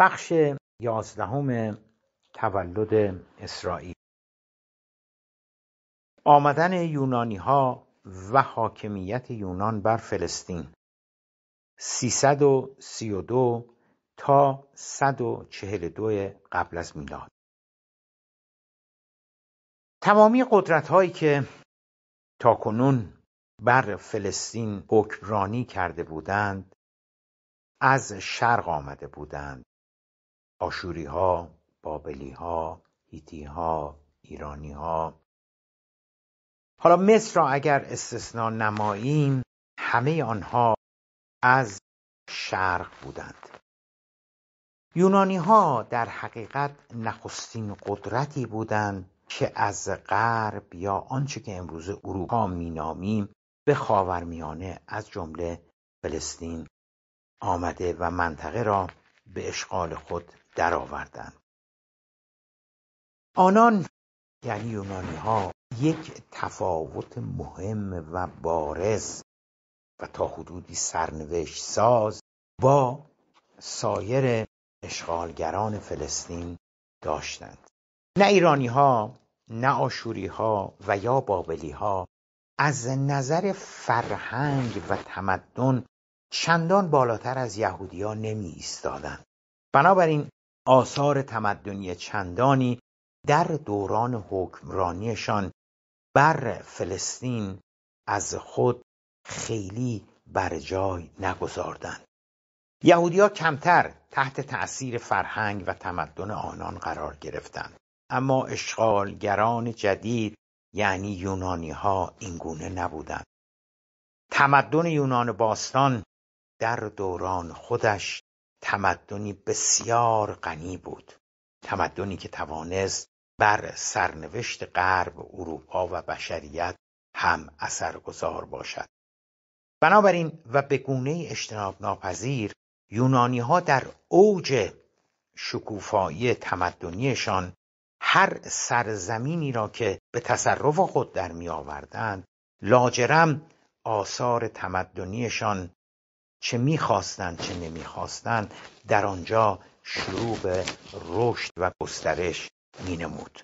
بخش یازدهم تولد اسرائیل آمدن یونانی ها و حاکمیت یونان بر فلسطین 332 تا 142 قبل از میلاد تمامی قدرت هایی که تا کنون بر فلسطین حکمرانی کرده بودند از شرق آمده بودند آشوری ها، بابلی ها، هیتی ها، ایرانی ها حالا مصر را اگر استثنا نماییم همه آنها از شرق بودند یونانی ها در حقیقت نخستین قدرتی بودند که از غرب یا آنچه که امروز اروپا مینامیم به خاورمیانه از جمله فلسطین آمده و منطقه را به اشغال خود درآوردند آنان یعنی یونانی ها یک تفاوت مهم و بارز و تا حدودی سرنوشت ساز با سایر اشغالگران فلسطین داشتند نه ایرانی ها نه آشوری ها و یا بابلی ها از نظر فرهنگ و تمدن چندان بالاتر از یهودیان نمی ایستادند بنابراین آثار تمدنی چندانی در دوران حکمرانیشان بر فلسطین از خود خیلی بر جای نگذاردند یهودیا کمتر تحت تأثیر فرهنگ و تمدن آنان قرار گرفتند اما اشغالگران جدید یعنی یونانی ها اینگونه نبودند تمدن یونان باستان در دوران خودش تمدنی بسیار غنی بود تمدنی که توانست بر سرنوشت غرب اروپا و بشریت هم اثرگذار باشد بنابراین و به گونه اجتناب ناپذیر یونانی ها در اوج شکوفایی تمدنیشان هر سرزمینی را که به تصرف خود در می لاجرم آثار تمدنیشان چه میخواستند چه نمیخواستند در آنجا شروع به رشد و گسترش مینمود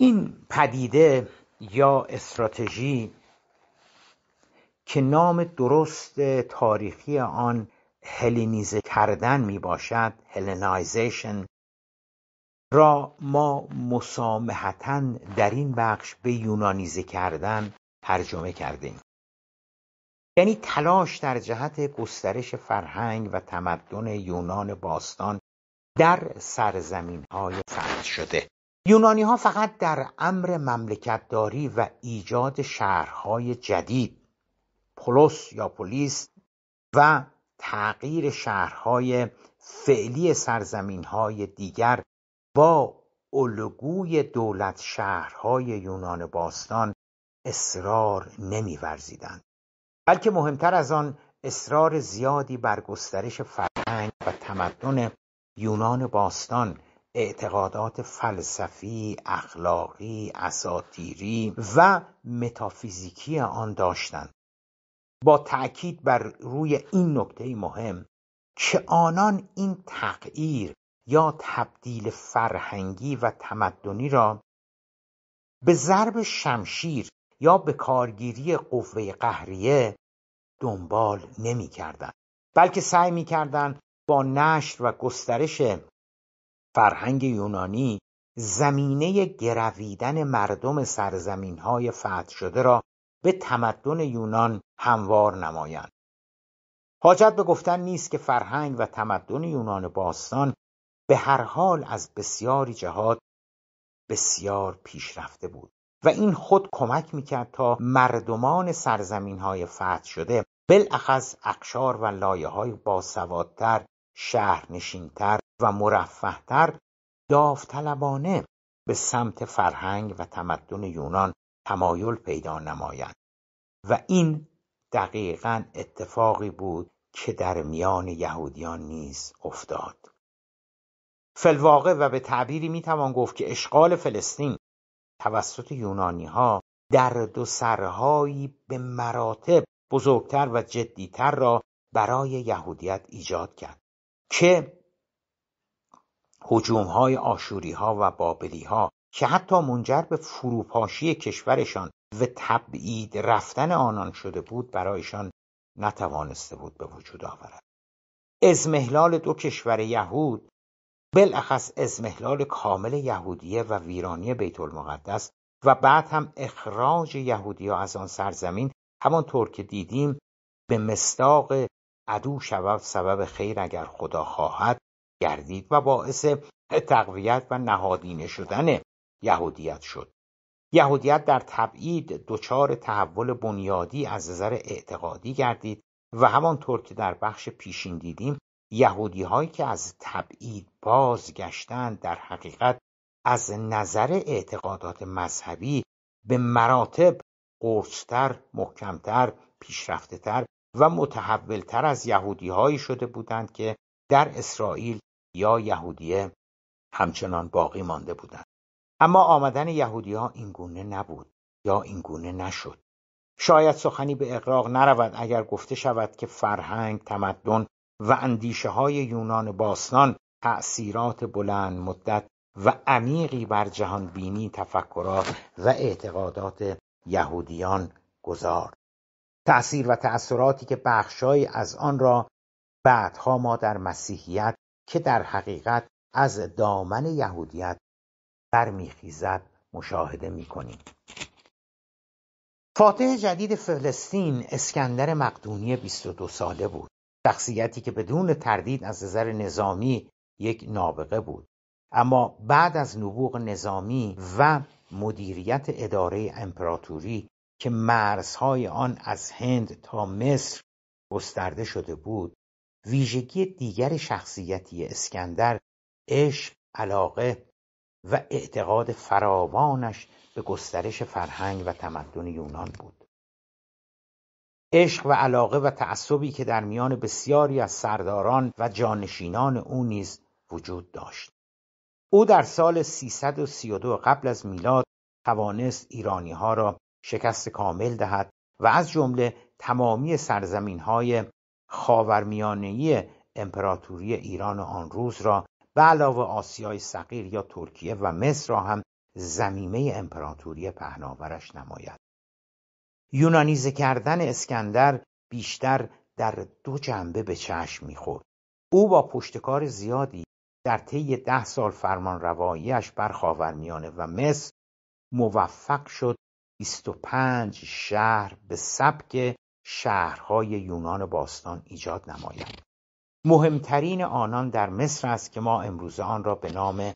این پدیده یا استراتژی که نام درست تاریخی آن هلینیزه کردن می باشد هلنایزیشن را ما مسامحتا در این بخش به یونانیزه کردن ترجمه کردیم یعنی تلاش در جهت گسترش فرهنگ و تمدن یونان باستان در سرزمین های فرد شده یونانی ها فقط در امر مملکتداری و ایجاد شهرهای جدید پولس یا پلیس و تغییر شهرهای فعلی سرزمین های دیگر با الگوی دولت شهرهای یونان باستان اصرار نمیورزیدند بلکه مهمتر از آن اصرار زیادی بر گسترش فرهنگ و تمدن یونان باستان اعتقادات فلسفی، اخلاقی، اساتیری و متافیزیکی آن داشتند. با تأکید بر روی این نکته مهم که آنان این تغییر یا تبدیل فرهنگی و تمدنی را به ضرب شمشیر یا به کارگیری قوه قهریه دنبال کردن بلکه سعی کردن با نشر و گسترش فرهنگ یونانی زمینه گرویدن مردم سرزمین های فتح شده را به تمدن یونان هموار نمایند حاجت به گفتن نیست که فرهنگ و تمدن یونان باستان به هر حال از بسیاری جهات بسیار پیشرفته بود و این خود کمک میکرد تا مردمان سرزمین های فتح شده بلعخص اقشار و لایههای باسوادتر شهرنشینتر و مرفهتر داوطلبانه به سمت فرهنگ و تمدن یونان تمایل پیدا نمایند و این دقیقا اتفاقی بود که در میان یهودیان نیز افتاد فلواقع و به تعبیری میتوان گفت که اشغال فلسطین توسط یونانی ها در دو سرهایی به مراتب بزرگتر و جدیتر را برای یهودیت ایجاد کرد که حجوم های آشوری ها و بابلی ها که حتی منجر به فروپاشی کشورشان و تبعید رفتن آنان شده بود برایشان نتوانسته بود به وجود آورد ازمهلال دو کشور یهود بالاخص ازمهلال کامل یهودیه و ویرانی بیت المقدس و بعد هم اخراج یهودی از آن سرزمین همانطور که دیدیم به مستاق عدو شود سبب خیر اگر خدا خواهد گردید و باعث تقویت و نهادینه شدن یهودیت شد یهودیت در تبعید دچار تحول بنیادی از نظر اعتقادی گردید و همانطور که در بخش پیشین دیدیم یهودی هایی که از تبعید بازگشتند در حقیقت از نظر اعتقادات مذهبی به مراتب قرصتر، محکمتر، پیشرفتهتر و متحولتر از یهودی هایی شده بودند که در اسرائیل یا یهودیه همچنان باقی مانده بودند. اما آمدن یهودی ها این گونه نبود یا این گونه نشد. شاید سخنی به اقراق نرود اگر گفته شود که فرهنگ، تمدن و اندیشه های یونان باستان تأثیرات بلند مدت و عمیقی بر جهان بینی، تفکرات و اعتقادات یهودیان گذار تأثیر و تأثیراتی که بخشهایی از آن را بعدها ما در مسیحیت که در حقیقت از دامن یهودیت برمیخیزد مشاهده میکنیم فاتح جدید فلسطین اسکندر مقدونی 22 ساله بود شخصیتی که بدون تردید از نظر نظامی یک نابغه بود اما بعد از نبوغ نظامی و مدیریت اداره امپراتوری که مرزهای آن از هند تا مصر گسترده شده بود ویژگی دیگر شخصیتی اسکندر عشق علاقه و اعتقاد فراوانش به گسترش فرهنگ و تمدن یونان بود عشق و علاقه و تعصبی که در میان بسیاری از سرداران و جانشینان او نیز وجود داشت او در سال 332 قبل از میلاد توانست ها را شکست کامل دهد و از جمله تمامی سرزمین های خاورمیانهی امپراتوری ایران آن روز را به علاوه آسیای صغیر یا ترکیه و مصر را هم زمیمه امپراتوری پهناورش نماید یونانیزه کردن اسکندر بیشتر در دو جنبه به چشم میخورد او با پشتکار زیادی در طی ده سال فرمان رواییش بر خاورمیانه و مصر موفق شد 25 شهر به سبک شهرهای یونان باستان ایجاد نماید مهمترین آنان در مصر است که ما امروز آن را به نام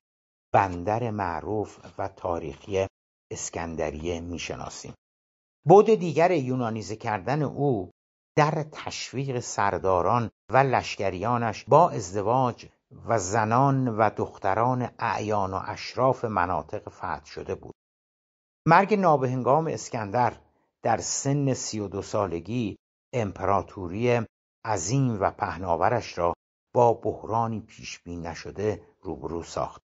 بندر معروف و تاریخی اسکندریه میشناسیم بود دیگر یونانیزه کردن او در تشویق سرداران و لشکریانش با ازدواج و زنان و دختران اعیان و اشراف مناطق فتح شده بود مرگ نابهنگام اسکندر در سن سی و دو سالگی امپراتوری عظیم و پهناورش را با بحرانی پیش بین نشده روبرو ساخت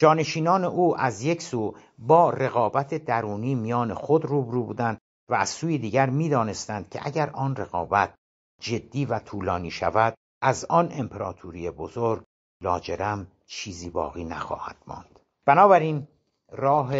جانشینان او از یک سو با رقابت درونی میان خود روبرو بودند و از سوی دیگر میدانستند که اگر آن رقابت جدی و طولانی شود از آن امپراتوری بزرگ لاجرم چیزی باقی نخواهد ماند بنابراین راه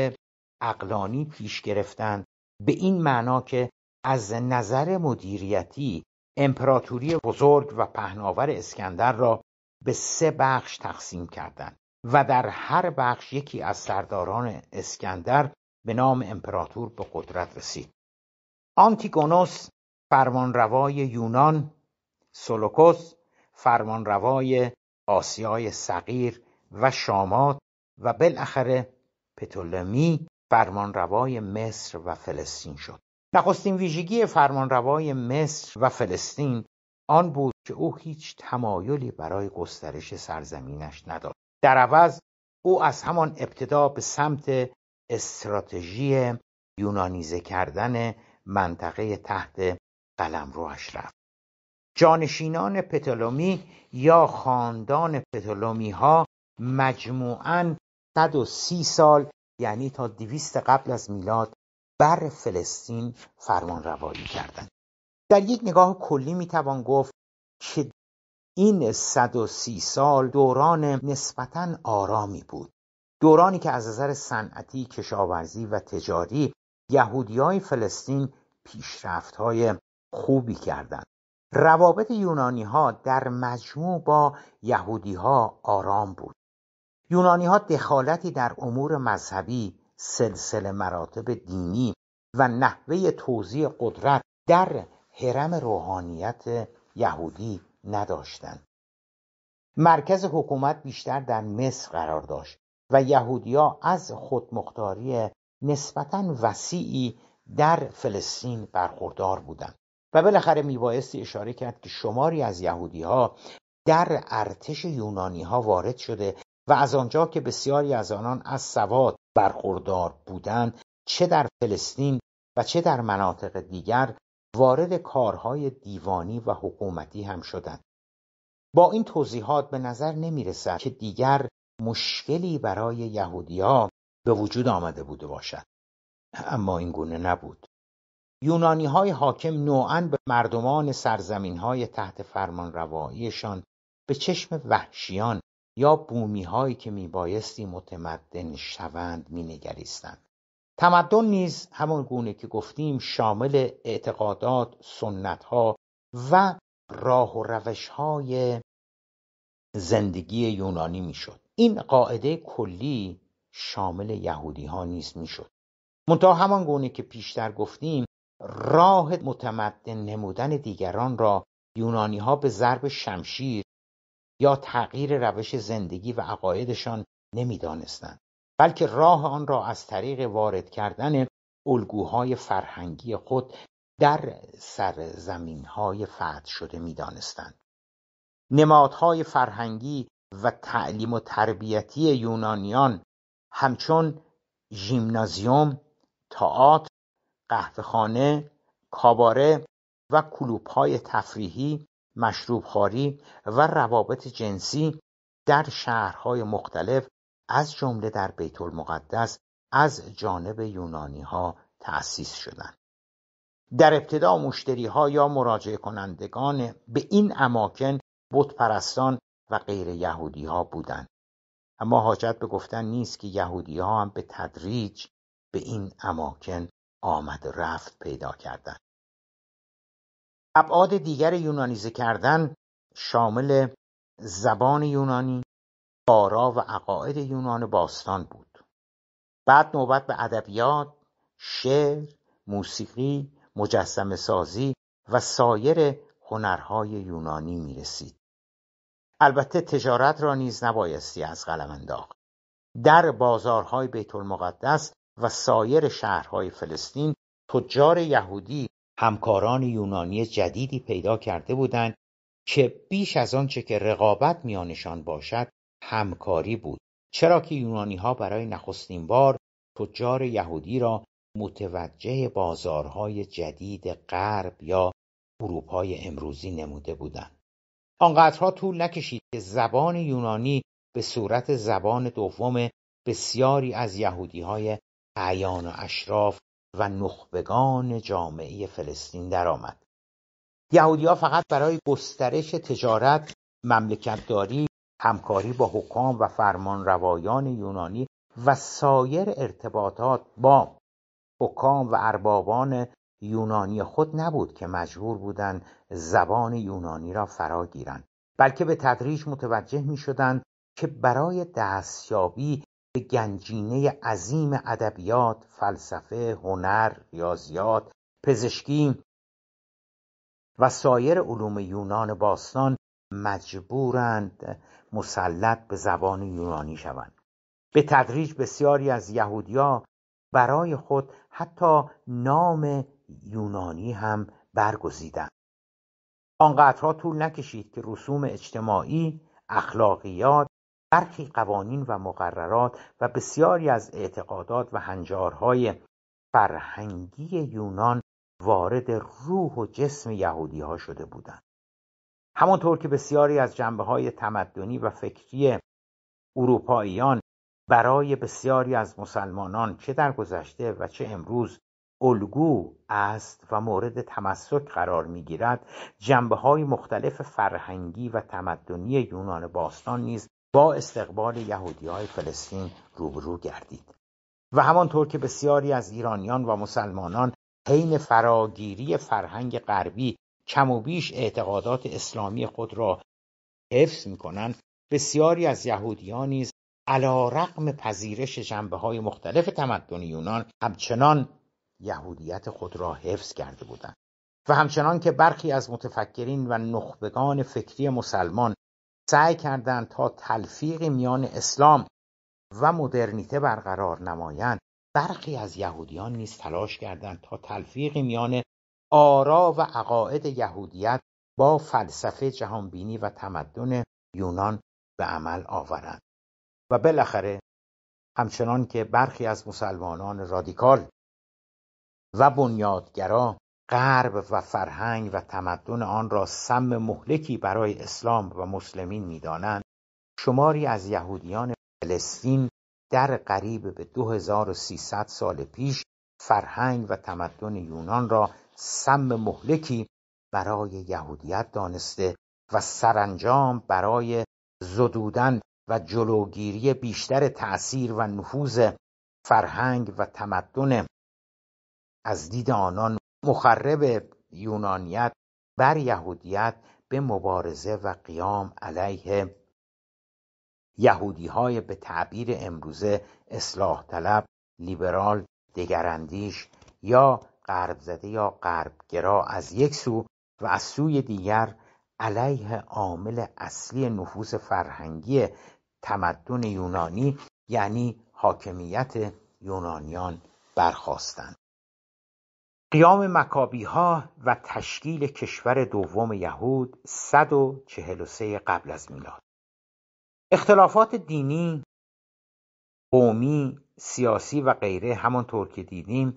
اقلانی پیش گرفتن به این معنا که از نظر مدیریتی امپراتوری بزرگ و پهناور اسکندر را به سه بخش تقسیم کردند و در هر بخش یکی از سرداران اسکندر به نام امپراتور به قدرت رسید آنتیگونوس فرمانروای یونان سولوکوس فرمانروای آسیای صغیر و شامات و بالاخره پتولمی فرمانروای مصر و فلسطین شد نخستین ویژگی فرمانروای مصر و فلسطین آن بود که او هیچ تمایلی برای گسترش سرزمینش نداشت در عوض او از همان ابتدا به سمت استراتژی یونانیزه کردن منطقه تحت قلمروش رفت جانشینان پتولومی یا خاندان پتولومیها ها مجموعاً 130 سال یعنی تا 200 قبل از میلاد بر فلسطین فرمان روایی کردند در یک نگاه کلی میتوان گفت که این 130 سال دوران نسبتا آرامی بود دورانی که از نظر صنعتی، کشاورزی و تجاری یهودی های فلسطین پیشرفت های خوبی کردند روابط یونانی ها در مجموع با یهودیها آرام بود یونانی ها دخالتی در امور مذهبی سلسله مراتب دینی و نحوه توضیح قدرت در حرم روحانیت یهودی نداشتند مرکز حکومت بیشتر در مصر قرار داشت و یهودیا از خودمختاری نسبتا وسیعی در فلسطین برخوردار بودند و بالاخره میبایستی اشاره کرد که شماری از یهودی ها در ارتش یونانی ها وارد شده و از آنجا که بسیاری از آنان از سواد برخوردار بودند چه در فلسطین و چه در مناطق دیگر وارد کارهای دیوانی و حکومتی هم شدند با این توضیحات به نظر نمی رسد که دیگر مشکلی برای یهودی ها به وجود آمده بوده باشد اما این گونه نبود های حاکم نوعا به مردمان های تحت فرمان فرمانرواییشان به چشم وحشیان یا هایی که میبایستی متمدن شوند مینگریستند تمدن نیز همان گونه که گفتیم شامل اعتقادات ها و راه و های زندگی یونانی میشد این قاعده کلی شامل یهودی ها نیز میشد منتها همان گونه که پیشتر گفتیم راه متمدن نمودن دیگران را ها به ضرب شمشیر یا تغییر روش زندگی و عقایدشان نمیدانستند بلکه راه آن را از طریق وارد کردن الگوهای فرهنگی خود در سرزمینهای فتح شده میدانستند نمادهای فرهنگی و تعلیم و تربیتی یونانیان همچون ژیمنازیوم تئاتر خانه، کاباره و های تفریحی، خاری و روابط جنسی در شهرهای مختلف از جمله در بیت المقدس از جانب یونانی ها تأسیس شدند. در ابتدا مشتری ها یا مراجع کنندگان به این اماکن بت و غیر یهودی ها بودند اما حاجت به گفتن نیست که یهودی ها هم به تدریج به این اماکن آمد و رفت پیدا کردن ابعاد دیگر یونانیزه کردن شامل زبان یونانی آرا و عقاعد یونان باستان بود بعد نوبت به ادبیات شعر موسیقی مجسم سازی و سایر هنرهای یونانی می رسید. البته تجارت را نیز نبایستی از قلم انداخت در بازارهای بیت المقدس و سایر شهرهای فلسطین تجار یهودی همکاران یونانی جدیدی پیدا کرده بودند که بیش از آنچه که رقابت میانشان باشد همکاری بود چرا که یونانی ها برای نخستین بار تجار یهودی را متوجه بازارهای جدید غرب یا اروپای امروزی نموده بودند آنقدرها طول نکشید که زبان یونانی به صورت زبان دوم بسیاری از یهودی های اعیان و اشراف و نخبگان جامعه فلسطین درآمد یهودیها فقط برای گسترش تجارت مملکتداری همکاری با حکام و فرمان روایان یونانی و سایر ارتباطات با حکام و اربابان یونانی خود نبود که مجبور بودند زبان یونانی را فرا گیرند بلکه به تدریج متوجه می شدند که برای دستیابی به گنجینه عظیم ادبیات، فلسفه، هنر، ریاضیات، پزشکی و سایر علوم یونان باستان مجبورند مسلط به زبان یونانی شوند به تدریج بسیاری از یهودیا برای خود حتی نام یونانی هم برگزیدند آنقدرها طول نکشید که رسوم اجتماعی اخلاقیات برخی قوانین و مقررات و بسیاری از اعتقادات و هنجارهای فرهنگی یونان وارد روح و جسم یهودی ها شده بودند همانطور که بسیاری از جنبه های تمدنی و فکری اروپاییان برای بسیاری از مسلمانان چه در گذشته و چه امروز الگو است و مورد تمسک قرار میگیرد جنبه های مختلف فرهنگی و تمدنی یونان باستان نیز با استقبال یهودی های فلسطین روبرو گردید و همانطور که بسیاری از ایرانیان و مسلمانان حین فراگیری فرهنگ غربی کم و بیش اعتقادات اسلامی خود را حفظ می کنند بسیاری از یهودیان نیز علا رقم پذیرش جنبه های مختلف تمدن یونان همچنان یهودیت خود را حفظ کرده بودند و همچنان که برخی از متفکرین و نخبگان فکری مسلمان سعی کردند تا تلفیق میان اسلام و مدرنیته برقرار نمایند برخی از یهودیان نیز تلاش کردند تا تلفیق میان آرا و عقاید یهودیت با فلسفه جهانبینی و تمدن یونان به عمل آورند و بالاخره همچنان که برخی از مسلمانان رادیکال و بنیادگرا غرب و فرهنگ و تمدن آن را سم مهلکی برای اسلام و مسلمین میدانند شماری از یهودیان فلسطین در قریب به 2300 سال پیش فرهنگ و تمدن یونان را سم مهلکی برای یهودیت دانسته و سرانجام برای زدودن و جلوگیری بیشتر تأثیر و نفوذ فرهنگ و تمدن از دید آنان مخرب یونانیت بر یهودیت به مبارزه و قیام علیه یهودی های به تعبیر امروزه اصلاح طلب لیبرال دگراندیش یا غرب زده یا غربگرا از یک سو و از سوی دیگر علیه عامل اصلی نفوس فرهنگی تمدن یونانی یعنی حاکمیت یونانیان برخواستند قیام ها و تشکیل کشور دوم یهود 143 قبل از میلاد اختلافات دینی، قومی، سیاسی و غیره همانطور که دیدیم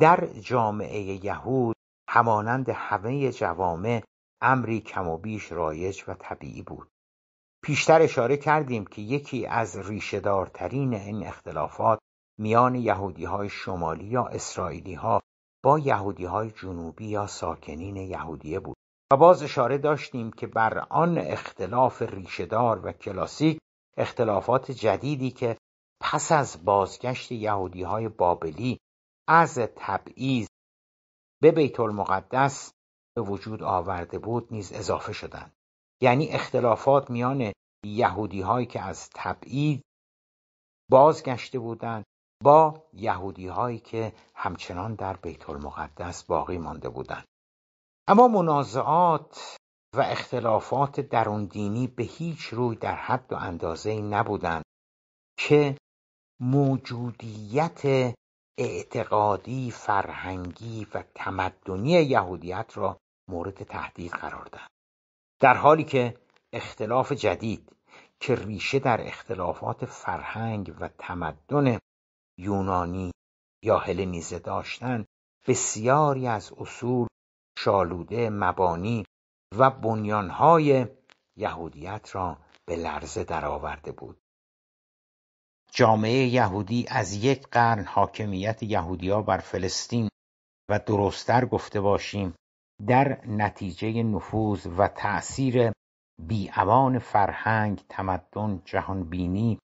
در جامعه یهود همانند همه جوامع امری کم و بیش رایج و طبیعی بود. پیشتر اشاره کردیم که یکی از ریشهدارترین این اختلافات میان یهودی های شمالی یا اسرائیلی ها با های جنوبی یا ساکنین یهودیه بود و باز اشاره داشتیم که بر آن اختلاف ریشهدار و کلاسیک اختلافات جدیدی که پس از بازگشت یهودی های بابلی از تبعیض به بیت المقدس به وجود آورده بود نیز اضافه شدند یعنی اختلافات میان یهودی هایی که از تبعید بازگشته بودند با هایی که همچنان در بیت المقدس باقی مانده بودند اما منازعات و اختلافات درون دینی به هیچ روی در حد و اندازه نبودند که موجودیت اعتقادی، فرهنگی و تمدنی یهودیت را مورد تهدید قرار دهند در حالی که اختلاف جدید که ریشه در اختلافات فرهنگ و تمدن یونانی یا هلنیزه داشتن بسیاری از اصول شالوده مبانی و بنیانهای یهودیت را به لرزه درآورده بود جامعه یهودی از یک قرن حاکمیت یهودیا بر فلسطین و درستتر گفته باشیم در نتیجه نفوذ و تأثیر بیعوان فرهنگ تمدن جهانبینی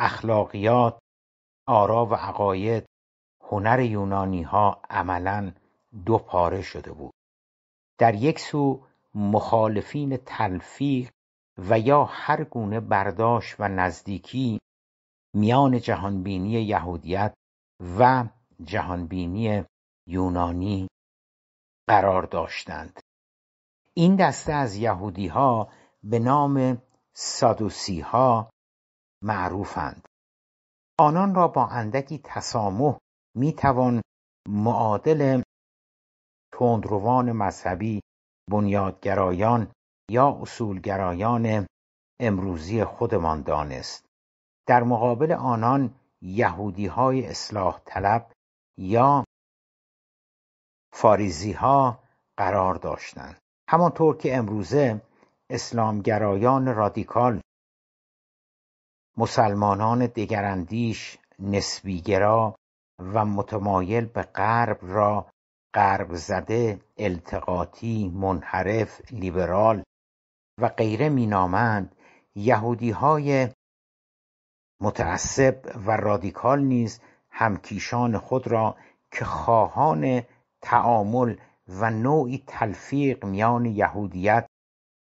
اخلاقیات آرا و عقاید هنر ها عملا پاره شده بود در یک سو مخالفین تلفیق و یا هر گونه برداشت و نزدیکی میان جهانبینی یهودیت و جهانبینی یونانی قرار داشتند این دسته از یهودی ها به نام سادوسی ها معروفند آنان را با اندکی تسامح میتوان معادل تندروان مذهبی بنیادگرایان یا اصولگرایان امروزی خودمان دانست در مقابل آنان یهودی های اصلاح طلب یا فاریزی ها قرار داشتند همانطور که امروزه اسلامگرایان رادیکال مسلمانان دگراندیش نسبیگرا و متمایل به غرب را زده، التقاطی منحرف لیبرال و غیره مینامند یهودیهای متعصب و رادیکال نیز همکیشان خود را که خواهان تعامل و نوعی تلفیق میان یهودیت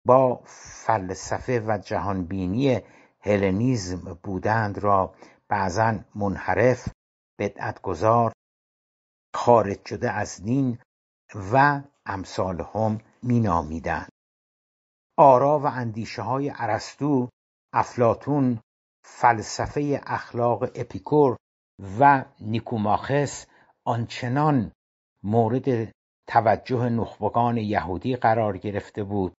با فلسفه و جهانبینی هلنیزم بودند را بعضا منحرف بدعتگذار خارج شده از دین و امثال هم مینامیدند آرا و اندیشه های ارسطو افلاتون فلسفه اخلاق اپیکور و نیکوماخس آنچنان مورد توجه نخبگان یهودی قرار گرفته بود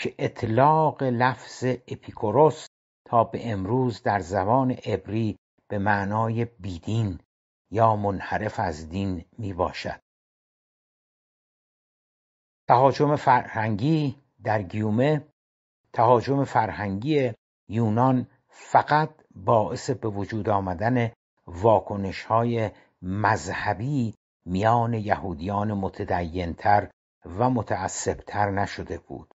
که اطلاق لفظ اپیکوروس تا به امروز در زبان عبری به معنای بیدین یا منحرف از دین می باشد. تهاجم فرهنگی در گیومه تهاجم فرهنگی یونان فقط باعث به وجود آمدن واکنش های مذهبی میان یهودیان متدینتر و متعصبتر نشده بود.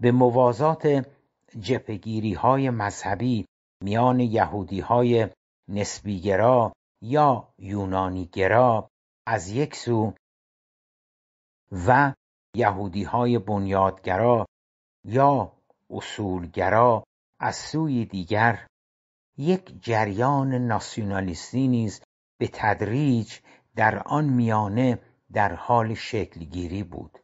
به موازات جپگیری های مذهبی میان یهودی های نسبیگرا یا یونانیگرا از یک سو و یهودی های بنیادگرا یا اصولگرا از سوی دیگر یک جریان ناسیونالیستی نیز به تدریج در آن میانه در حال شکلگیری بود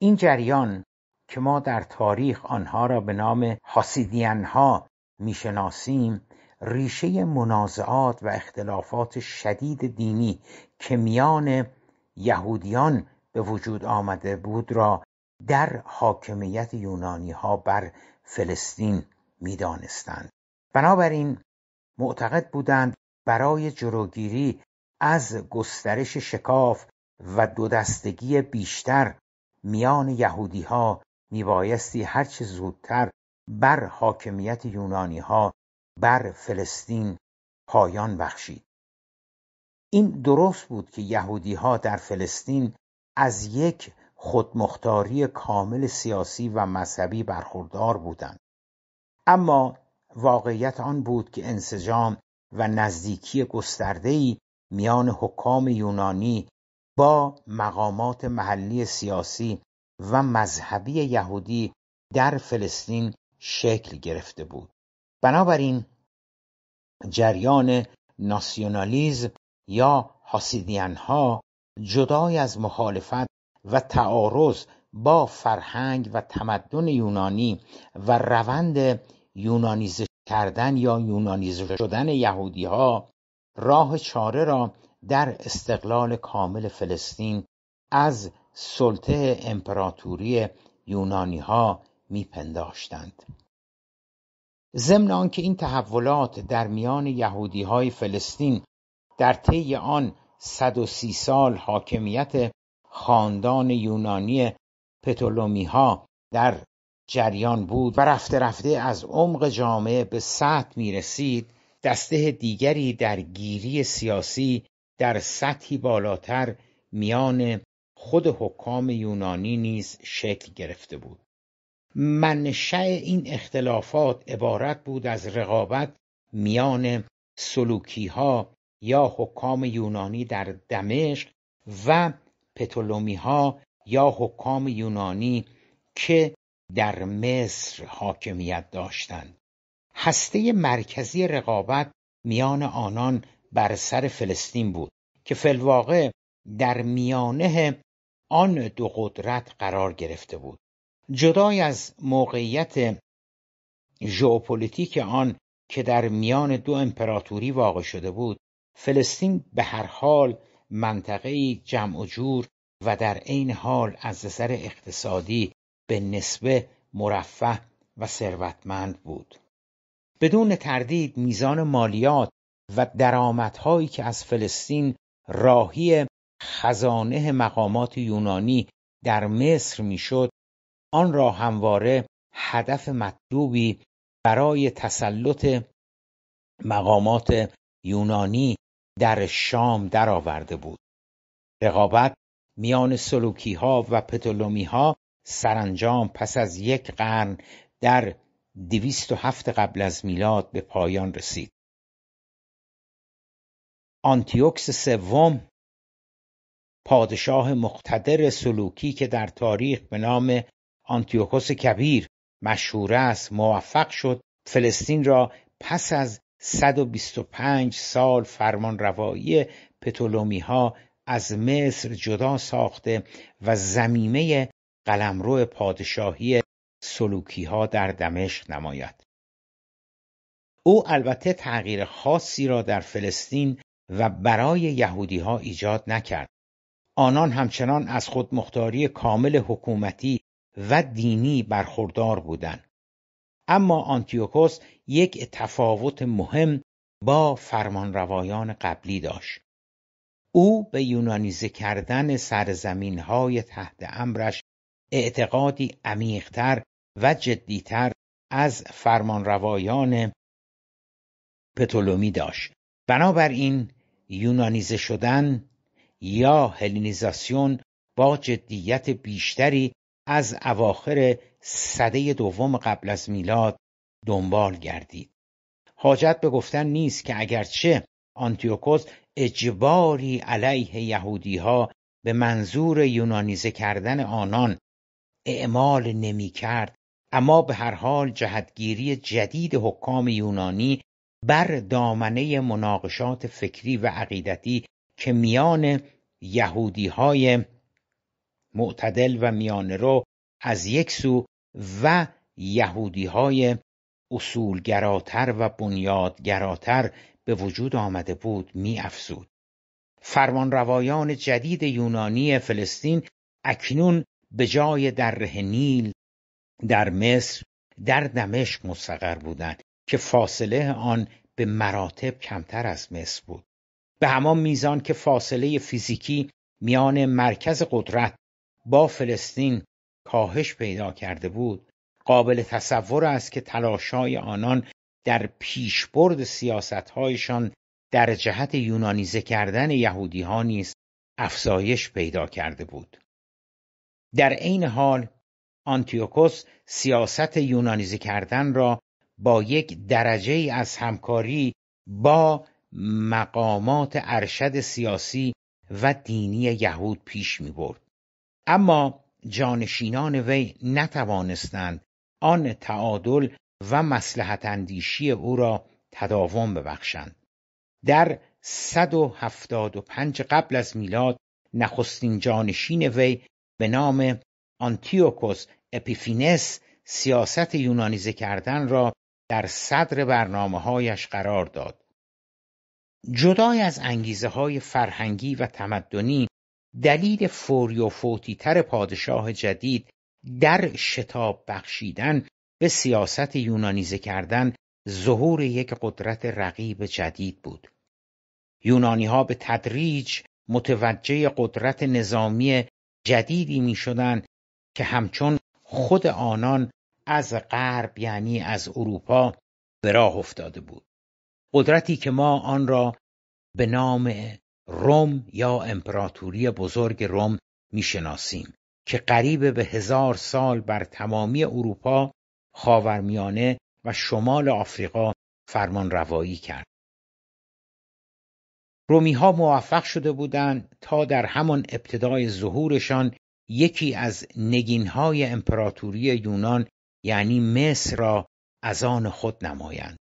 این جریان که ما در تاریخ آنها را به نام حاسیدین ها میشناسیم ریشه منازعات و اختلافات شدید دینی که میان یهودیان به وجود آمده بود را در حاکمیت یونانی ها بر فلسطین میدانستند بنابراین معتقد بودند برای جلوگیری از گسترش شکاف و دودستگی بیشتر میان یهودیها میبایستی هرچه زودتر بر حاکمیت یونانی ها بر فلسطین پایان بخشید این درست بود که یهودی ها در فلسطین از یک خودمختاری کامل سیاسی و مذهبی برخوردار بودند اما واقعیت آن بود که انسجام و نزدیکی گستردهی میان حکام یونانی با مقامات محلی سیاسی و مذهبی یهودی در فلسطین شکل گرفته بود بنابراین جریان ناسیونالیزم یا حاسیدین ها جدای از مخالفت و تعارض با فرهنگ و تمدن یونانی و روند یونانیزه کردن یا یونانیزه شدن یهودی ها راه چاره را در استقلال کامل فلسطین از سلطه امپراتوری یونانی یونانیها میپنداشتند ضمن آنکه این تحولات در میان یهودی های فلسطین در طی آن 130 سال حاکمیت خاندان یونانی پتولومی ها در جریان بود و رفته رفته از عمق جامعه به سطح می رسید دسته دیگری در گیری سیاسی در سطحی بالاتر میان خود حکام یونانی نیز شکل گرفته بود منشه این اختلافات عبارت بود از رقابت میان سلوکی ها یا حکام یونانی در دمشق و پتولومی ها یا حکام یونانی که در مصر حاکمیت داشتند هسته مرکزی رقابت میان آنان بر سر فلسطین بود که فلواقع در میانه آن دو قدرت قرار گرفته بود جدای از موقعیت ژئوپلیتیک آن که در میان دو امپراتوری واقع شده بود فلسطین به هر حال منطقه جمع و جور و در عین حال از نظر اقتصادی به نسبه مرفه و ثروتمند بود بدون تردید میزان مالیات و درآمدهایی که از فلسطین راهی خزانه مقامات یونانی در مصر میشد آن را همواره هدف مطلوبی برای تسلط مقامات یونانی در شام درآورده بود رقابت میان سلوکی ها و پتولومی ها سرانجام پس از یک قرن در هفت قبل از میلاد به پایان رسید آنتیوکس سوم پادشاه مقتدر سلوکی که در تاریخ به نام آنتیوکوس کبیر مشهور است موفق شد فلسطین را پس از 125 سال فرمان روایی پتولومی ها از مصر جدا ساخته و زمیمه قلمرو پادشاهی سلوکی ها در دمشق نماید او البته تغییر خاصی را در فلسطین و برای یهودی ها ایجاد نکرد آنان همچنان از خودمختاری کامل حکومتی و دینی برخوردار بودند اما آنتیوکوس یک تفاوت مهم با فرمانروایان قبلی داشت او به یونانیزه کردن سرزمین های تحت امرش اعتقادی عمیقتر و جدیتر از فرمانروایان پتولومی داشت بنابراین یونانیزه شدن یا هلنیزاسیون با جدیت بیشتری از اواخر سده دوم قبل از میلاد دنبال گردید حاجت به گفتن نیست که اگرچه آنتیوکوس اجباری علیه یهودی ها به منظور یونانیزه کردن آنان اعمال نمی کرد اما به هر حال جهتگیری جدید حکام یونانی بر دامنه مناقشات فکری و عقیدتی که میان یهودی های معتدل و میانه رو از یک سو و یهودی های اصولگراتر و بنیادگراتر به وجود آمده بود می افزود. فرمانروایان جدید یونانی فلسطین اکنون به جای در نیل در مصر در دمشق مستقر بودند که فاصله آن به مراتب کمتر از مصر بود به همان میزان که فاصله فیزیکی میان مرکز قدرت با فلسطین کاهش پیدا کرده بود قابل تصور است که تلاشای آنان در پیشبرد سیاستهایشان در جهت یونانیزه کردن یهودی ها نیز افزایش پیدا کرده بود در عین حال آنتیوکوس سیاست یونانیزه کردن را با یک درجه از همکاری با مقامات ارشد سیاسی و دینی یهود پیش می برد. اما جانشینان وی نتوانستند آن تعادل و مسلحت اندیشی او را تداوم ببخشند. در 175 قبل از میلاد نخستین جانشین وی به نام آنتیوکوس اپیفینس سیاست یونانیزه کردن را در صدر برنامه هایش قرار داد. جدای از انگیزه های فرهنگی و تمدنی دلیل فوری و فوتیتر پادشاه جدید در شتاب بخشیدن به سیاست یونانیزه کردن ظهور یک قدرت رقیب جدید بود یونانی ها به تدریج متوجه قدرت نظامی جدیدی می شدن که همچون خود آنان از غرب یعنی از اروپا به راه افتاده بود قدرتی که ما آن را به نام روم یا امپراتوری بزرگ روم میشناسیم که قریب به هزار سال بر تمامی اروپا، خاورمیانه و شمال آفریقا فرمان روایی کرد. رومی ها موفق شده بودند تا در همان ابتدای ظهورشان یکی از نگینهای امپراتوری یونان یعنی مصر را از آن خود نمایند.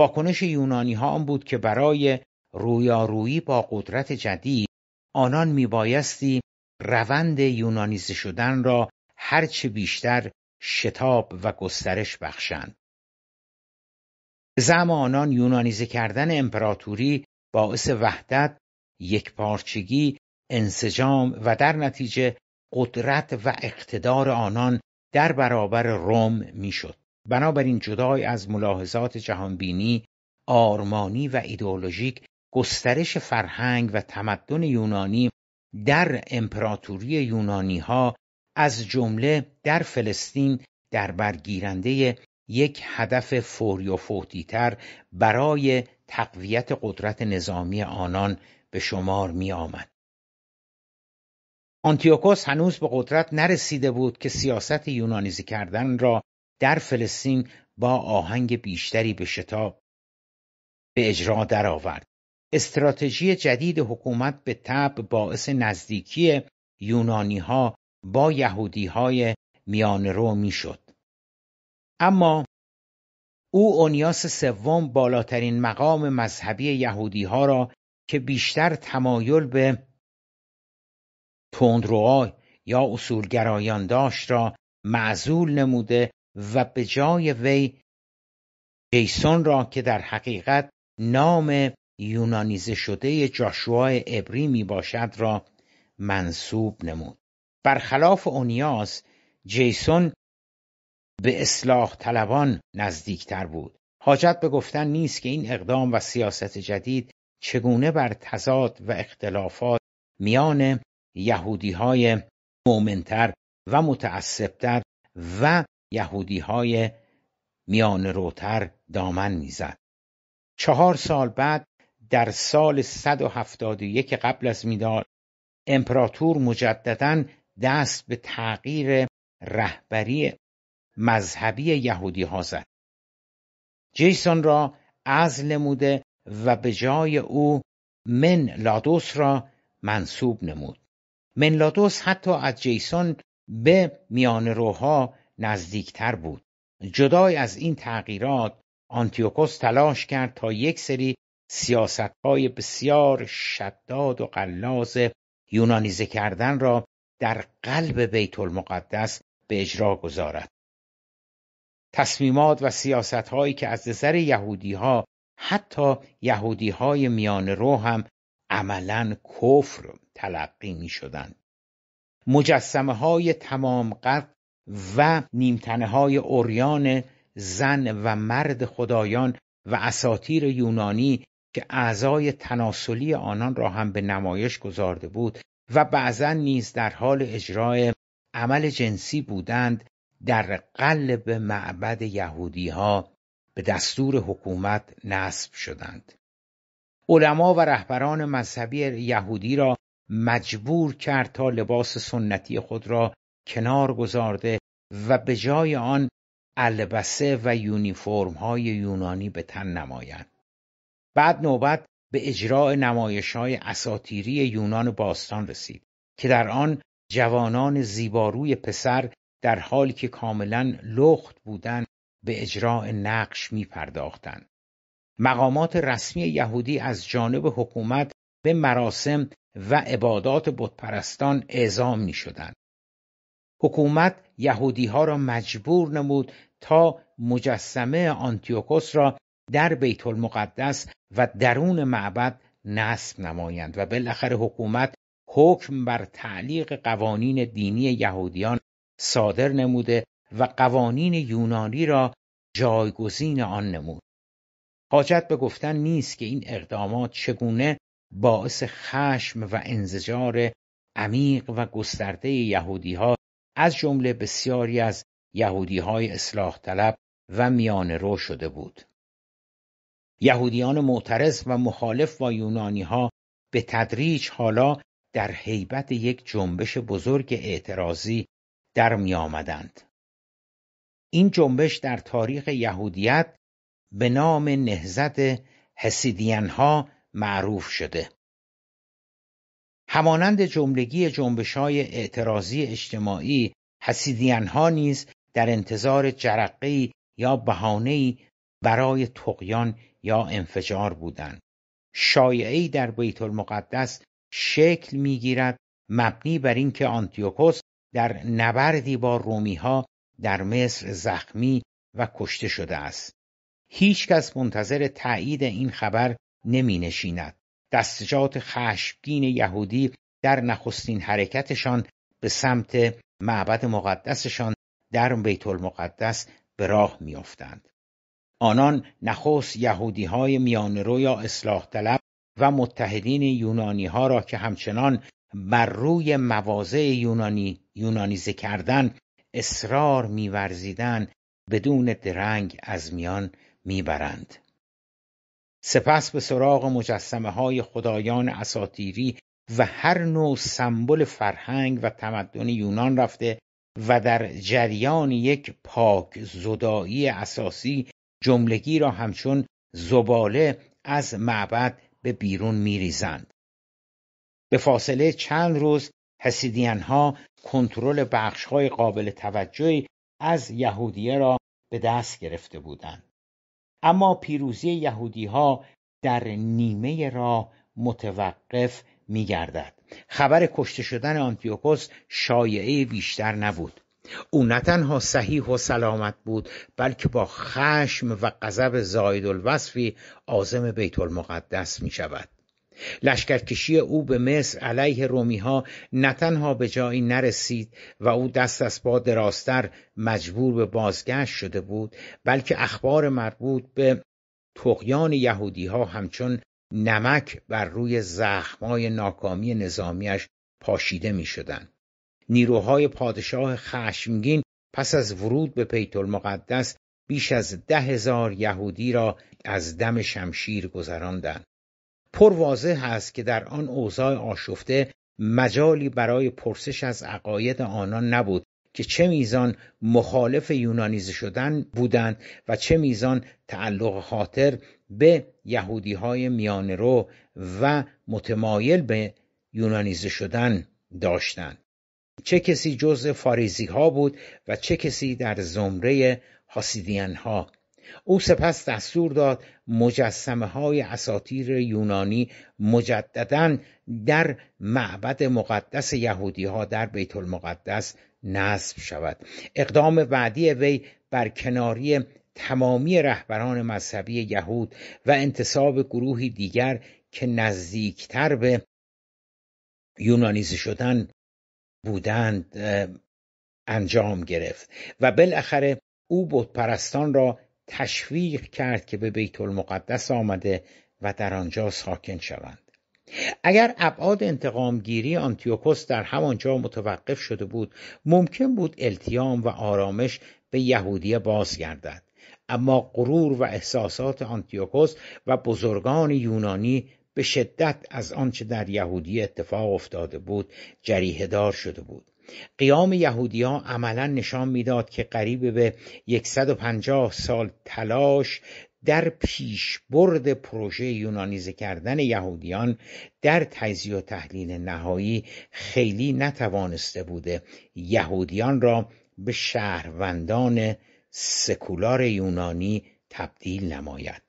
واکنش ها آن بود که برای رویارویی با قدرت جدید آنان میبایستی روند یونانیزه شدن را هرچه بیشتر شتاب و گسترش بخشند. زم آنان یونانیزه کردن امپراتوری باعث وحدت، یکپارچگی، انسجام و در نتیجه قدرت و اقتدار آنان در برابر روم میشد. بنابراین جدای از ملاحظات جهانبینی آرمانی و ایدئولوژیک گسترش فرهنگ و تمدن یونانی در امپراتوری یونانی ها از جمله در فلسطین در برگیرنده یک هدف فوری و تر برای تقویت قدرت نظامی آنان به شمار می آمد. آنتیوکوس هنوز به قدرت نرسیده بود که سیاست یونانیزی کردن را در فلسطین با آهنگ بیشتری به شتاب به اجرا درآورد استراتژی جدید حکومت به طب باعث نزدیکی یونانی ها با یهودی های میان رو می شد. اما او اونیاس سوم بالاترین مقام مذهبی یهودی ها را که بیشتر تمایل به تندروها یا اصولگرایان داشت را معزول نموده و به جای وی جیسون را که در حقیقت نام یونانیزه شده جاشوا ابری می باشد را منصوب نمود برخلاف اونیاس جیسون به اصلاح طلبان نزدیکتر بود حاجت به گفتن نیست که این اقدام و سیاست جدید چگونه بر تضاد و اختلافات میان یهودی های مؤمنتر و متعصبتر و یهودی های میان روتر دامن میزد. چهار سال بعد در سال 171 قبل از میلاد امپراتور مجددا دست به تغییر رهبری مذهبی یهودی ها زد. جیسون را از نموده و به جای او من لادوس را منصوب نمود. من لادوس حتی از جیسون به میان روها نزدیکتر بود جدای از این تغییرات آنتیوکوس تلاش کرد تا یک سری سیاستهای بسیار شداد و قلاز یونانیزه کردن را در قلب بیت المقدس به اجرا گذارد تصمیمات و سیاستهایی که از نظر یهودیها حتی یهودی های میان رو هم عملا کفر تلقی می شدند. مجسمه های تمام قد و نیمتنه های اوریان زن و مرد خدایان و اساتیر یونانی که اعضای تناسلی آنان را هم به نمایش گذارده بود و بعضا نیز در حال اجرای عمل جنسی بودند در قلب معبد یهودی ها به دستور حکومت نصب شدند علما و رهبران مذهبی یهودی را مجبور کرد تا لباس سنتی خود را کنار گذارده و به جای آن البسه و یونیفرم های یونانی به تن نمایند بعد نوبت به اجراع نمایش های اساتیری یونان باستان رسید که در آن جوانان زیباروی پسر در حالی که کاملا لخت بودند به اجراع نقش می پرداختن. مقامات رسمی یهودی از جانب حکومت به مراسم و عبادات بتپرستان اعزام می شدند. حکومت ها را مجبور نمود تا مجسمه آنتیوکوس را در بیت المقدس و درون معبد نصب نمایند و بالاخره حکومت حکم بر تعلیق قوانین دینی یهودیان صادر نموده و قوانین یونانی را جایگزین آن نمود حاجت به گفتن نیست که این اقدامات چگونه باعث خشم و انزجار عمیق و گسترده یهودیها از جمله بسیاری از یهودی های اصلاح طلب و میان رو شده بود. یهودیان معترض و مخالف و یونانی ها به تدریج حالا در حیبت یک جنبش بزرگ اعتراضی در می آمدند. این جنبش در تاریخ یهودیت به نام نهزت حسیدین ها معروف شده همانند جملگی جنبش های اعتراضی اجتماعی حسیدین ها نیز در انتظار جرقه یا بهانه برای تقیان یا انفجار بودند شایعی در بیت المقدس شکل میگیرد مبنی بر اینکه آنتیوکوس در نبردی با رومی ها در مصر زخمی و کشته شده است هیچ کس منتظر تایید این خبر نمی نشیند دستجات خشمگین یهودی در نخستین حرکتشان به سمت معبد مقدسشان در بیت المقدس به راه میافتند. آنان نخست یهودی های میان رو یا اصلاح طلب و متحدین یونانی ها را که همچنان بر روی مواضع یونانی یونانیزه کردن اصرار میورزیدند بدون درنگ از میان میبرند. سپس به سراغ مجسمه های خدایان اساتیری و هر نوع سمبل فرهنگ و تمدن یونان رفته و در جریان یک پاک زدایی اساسی جملگی را همچون زباله از معبد به بیرون میریزند. به فاصله چند روز حسیدین ها کنترل بخش های قابل توجهی از یهودیه را به دست گرفته بودند. اما پیروزی یهودی ها در نیمه راه متوقف می گردد. خبر کشته شدن آنتیوکوس شایعه بیشتر نبود او نه تنها صحیح و سلامت بود بلکه با خشم و غضب زاید الوصفی آزم بیت المقدس می شود لشکرکشی او به مصر علیه رومی ها نه تنها به جایی نرسید و او دست از پا دراستر مجبور به بازگشت شده بود بلکه اخبار مربوط به تقیان یهودی ها همچون نمک بر روی زخمای ناکامی نظامیش پاشیده می شدن. نیروهای پادشاه خشمگین پس از ورود به پیت المقدس بیش از ده هزار یهودی را از دم شمشیر گذراندند. واضح است که در آن اوضاع آشفته مجالی برای پرسش از عقاید آنان نبود که چه میزان مخالف یونانیزه شدن بودند و چه میزان تعلق خاطر به یهودی های میان رو و متمایل به یونانیزه شدن داشتند چه کسی جز فاریزی ها بود و چه کسی در زمره حاسیدین ها او سپس دستور داد مجسمه های اساتیر یونانی مجددا در معبد مقدس یهودی ها در بیت المقدس نصب شود اقدام بعدی وی بر کناری تمامی رهبران مذهبی یهود و انتصاب گروهی دیگر که نزدیکتر به یونانیزه شدن بودند انجام گرفت و بالاخره او بت پرستان را تشویق کرد که به بیت المقدس آمده و در آنجا ساکن شوند اگر ابعاد انتقامگیری آنتیوکوس در همانجا متوقف شده بود ممکن بود التیام و آرامش به یهودیه بازگردد اما غرور و احساسات آنتیوکوس و بزرگان یونانی به شدت از آنچه در یهودیه اتفاق افتاده بود جریحهدار شده بود قیام یهودیان عملا نشان میداد که قریب به 150 سال تلاش در پیش برد پروژه یونانیزه کردن یهودیان در تجزیه و تحلیل نهایی خیلی نتوانسته بوده یهودیان را به شهروندان سکولار یونانی تبدیل نماید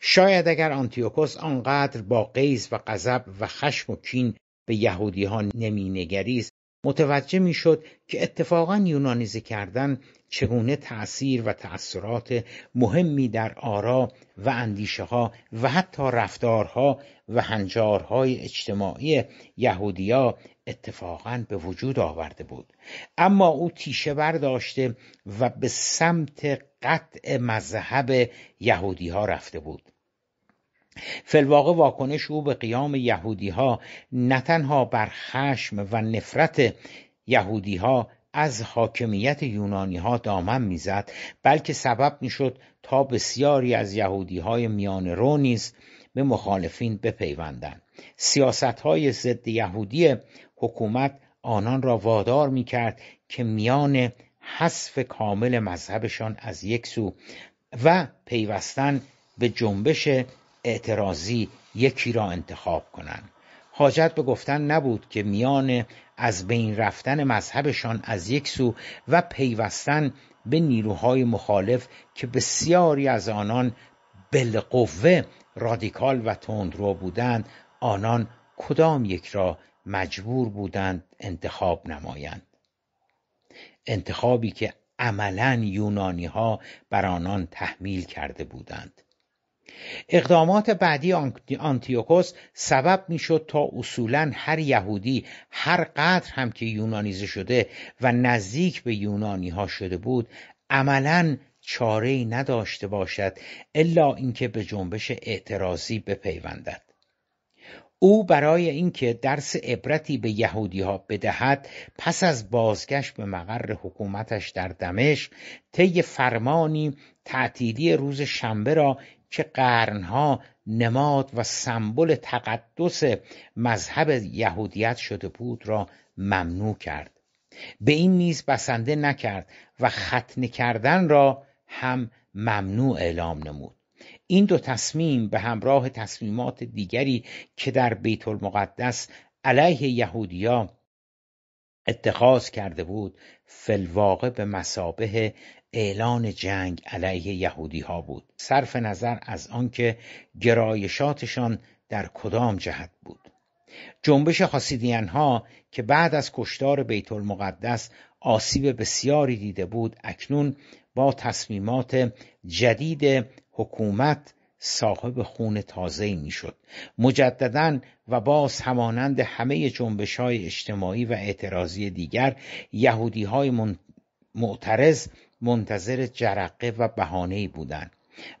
شاید اگر آنتیوکوس آنقدر با قیز و غضب و خشم و کین به یهودی ها نمینگریست متوجه میشد که اتفاقا یونانیزه کردن چگونه تأثیر و تأثیرات مهمی در آرا و اندیشه ها و حتی رفتارها و هنجارهای اجتماعی یهودیا اتفاقا به وجود آورده بود اما او تیشه برداشته و به سمت قطع مذهب یهودی ها رفته بود فلواقع واکنش او به قیام یهودی ها نه تنها بر خشم و نفرت یهودی ها از حاکمیت یونانی ها دامن میزد بلکه سبب میشد تا بسیاری از یهودی های میان رو نیز به مخالفین بپیوندند سیاست های ضد یهودی حکومت آنان را وادار میکرد که میان حذف کامل مذهبشان از یک سو و پیوستن به جنبش اعتراضی یکی را انتخاب کنند حاجت به گفتن نبود که میان از بین رفتن مذهبشان از یک سو و پیوستن به نیروهای مخالف که بسیاری از آنان بالقوه رادیکال و تندرو بودند آنان کدام یک را مجبور بودند انتخاب نمایند انتخابی که عملا یونانی ها بر آنان تحمیل کرده بودند اقدامات بعدی آنتیوکوس سبب میشد تا اصولا هر یهودی هر قدر هم که یونانیزه شده و نزدیک به یونانی ها شده بود عملا چاره نداشته باشد الا اینکه به جنبش اعتراضی بپیوندد او برای اینکه درس عبرتی به یهودی ها بدهد پس از بازگشت به مقر حکومتش در دمشق طی فرمانی تعطیلی روز شنبه را که قرنها نماد و سمبل تقدس مذهب یهودیت شده بود را ممنوع کرد به این نیز بسنده نکرد و ختنه کردن را هم ممنوع اعلام نمود این دو تصمیم به همراه تصمیمات دیگری که در بیت المقدس علیه یهودیا اتخاذ کرده بود فلواقع به مسابه اعلان جنگ علیه یهودیها بود صرف نظر از آنکه گرایشاتشان در کدام جهت بود جنبش حاسیدین ها که بعد از کشتار بیت المقدس آسیب بسیاری دیده بود اکنون با تصمیمات جدید حکومت صاحب خون تازه میشد مجددا و باز همانند همه جنبش های اجتماعی و اعتراضی دیگر یهودی های معترض منتظر جرقه و ای بودند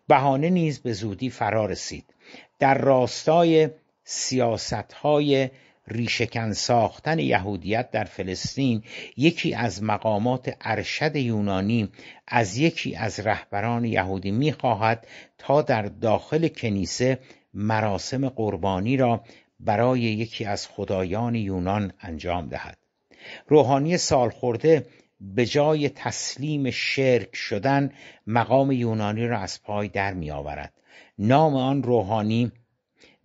بهانه نیز به زودی فرا رسید در راستای های ریشهکن ساختن یهودیت در فلسطین یکی از مقامات ارشد یونانی از یکی از رهبران یهودی میخواهد تا در داخل کنیسه مراسم قربانی را برای یکی از خدایان یونان انجام دهد روحانی سالخورده به جای تسلیم شرک شدن مقام یونانی را از پای در می آورد نام آن روحانی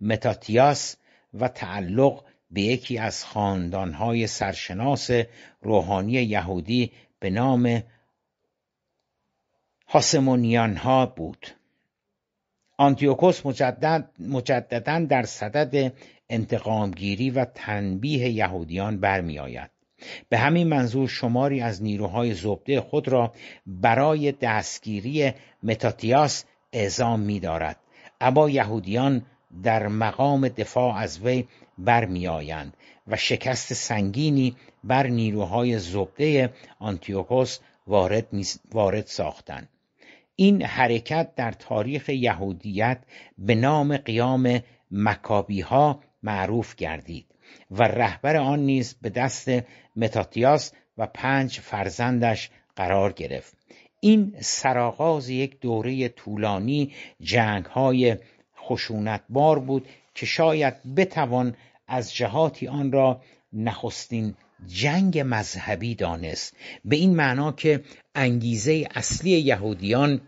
متاتیاس و تعلق به یکی از خاندانهای سرشناس روحانی یهودی به نام هاسمونیان ها بود آنتیوکوس مجدد مجددا در صدد انتقامگیری و تنبیه یهودیان برمیآید به همین منظور شماری از نیروهای زبده خود را برای دستگیری متاتیاس اعزام می دارد. اما یهودیان در مقام دفاع از وی برمیآیند و شکست سنگینی بر نیروهای زبده آنتیوکوس وارد, وارد ساختند این حرکت در تاریخ یهودیت به نام قیام مکابی ها معروف گردید و رهبر آن نیز به دست متاتیاس و پنج فرزندش قرار گرفت این سرآغاز یک دوره طولانی جنگ های خشونتبار بود که شاید بتوان از جهاتی آن را نخستین جنگ مذهبی دانست به این معنا که انگیزه اصلی یهودیان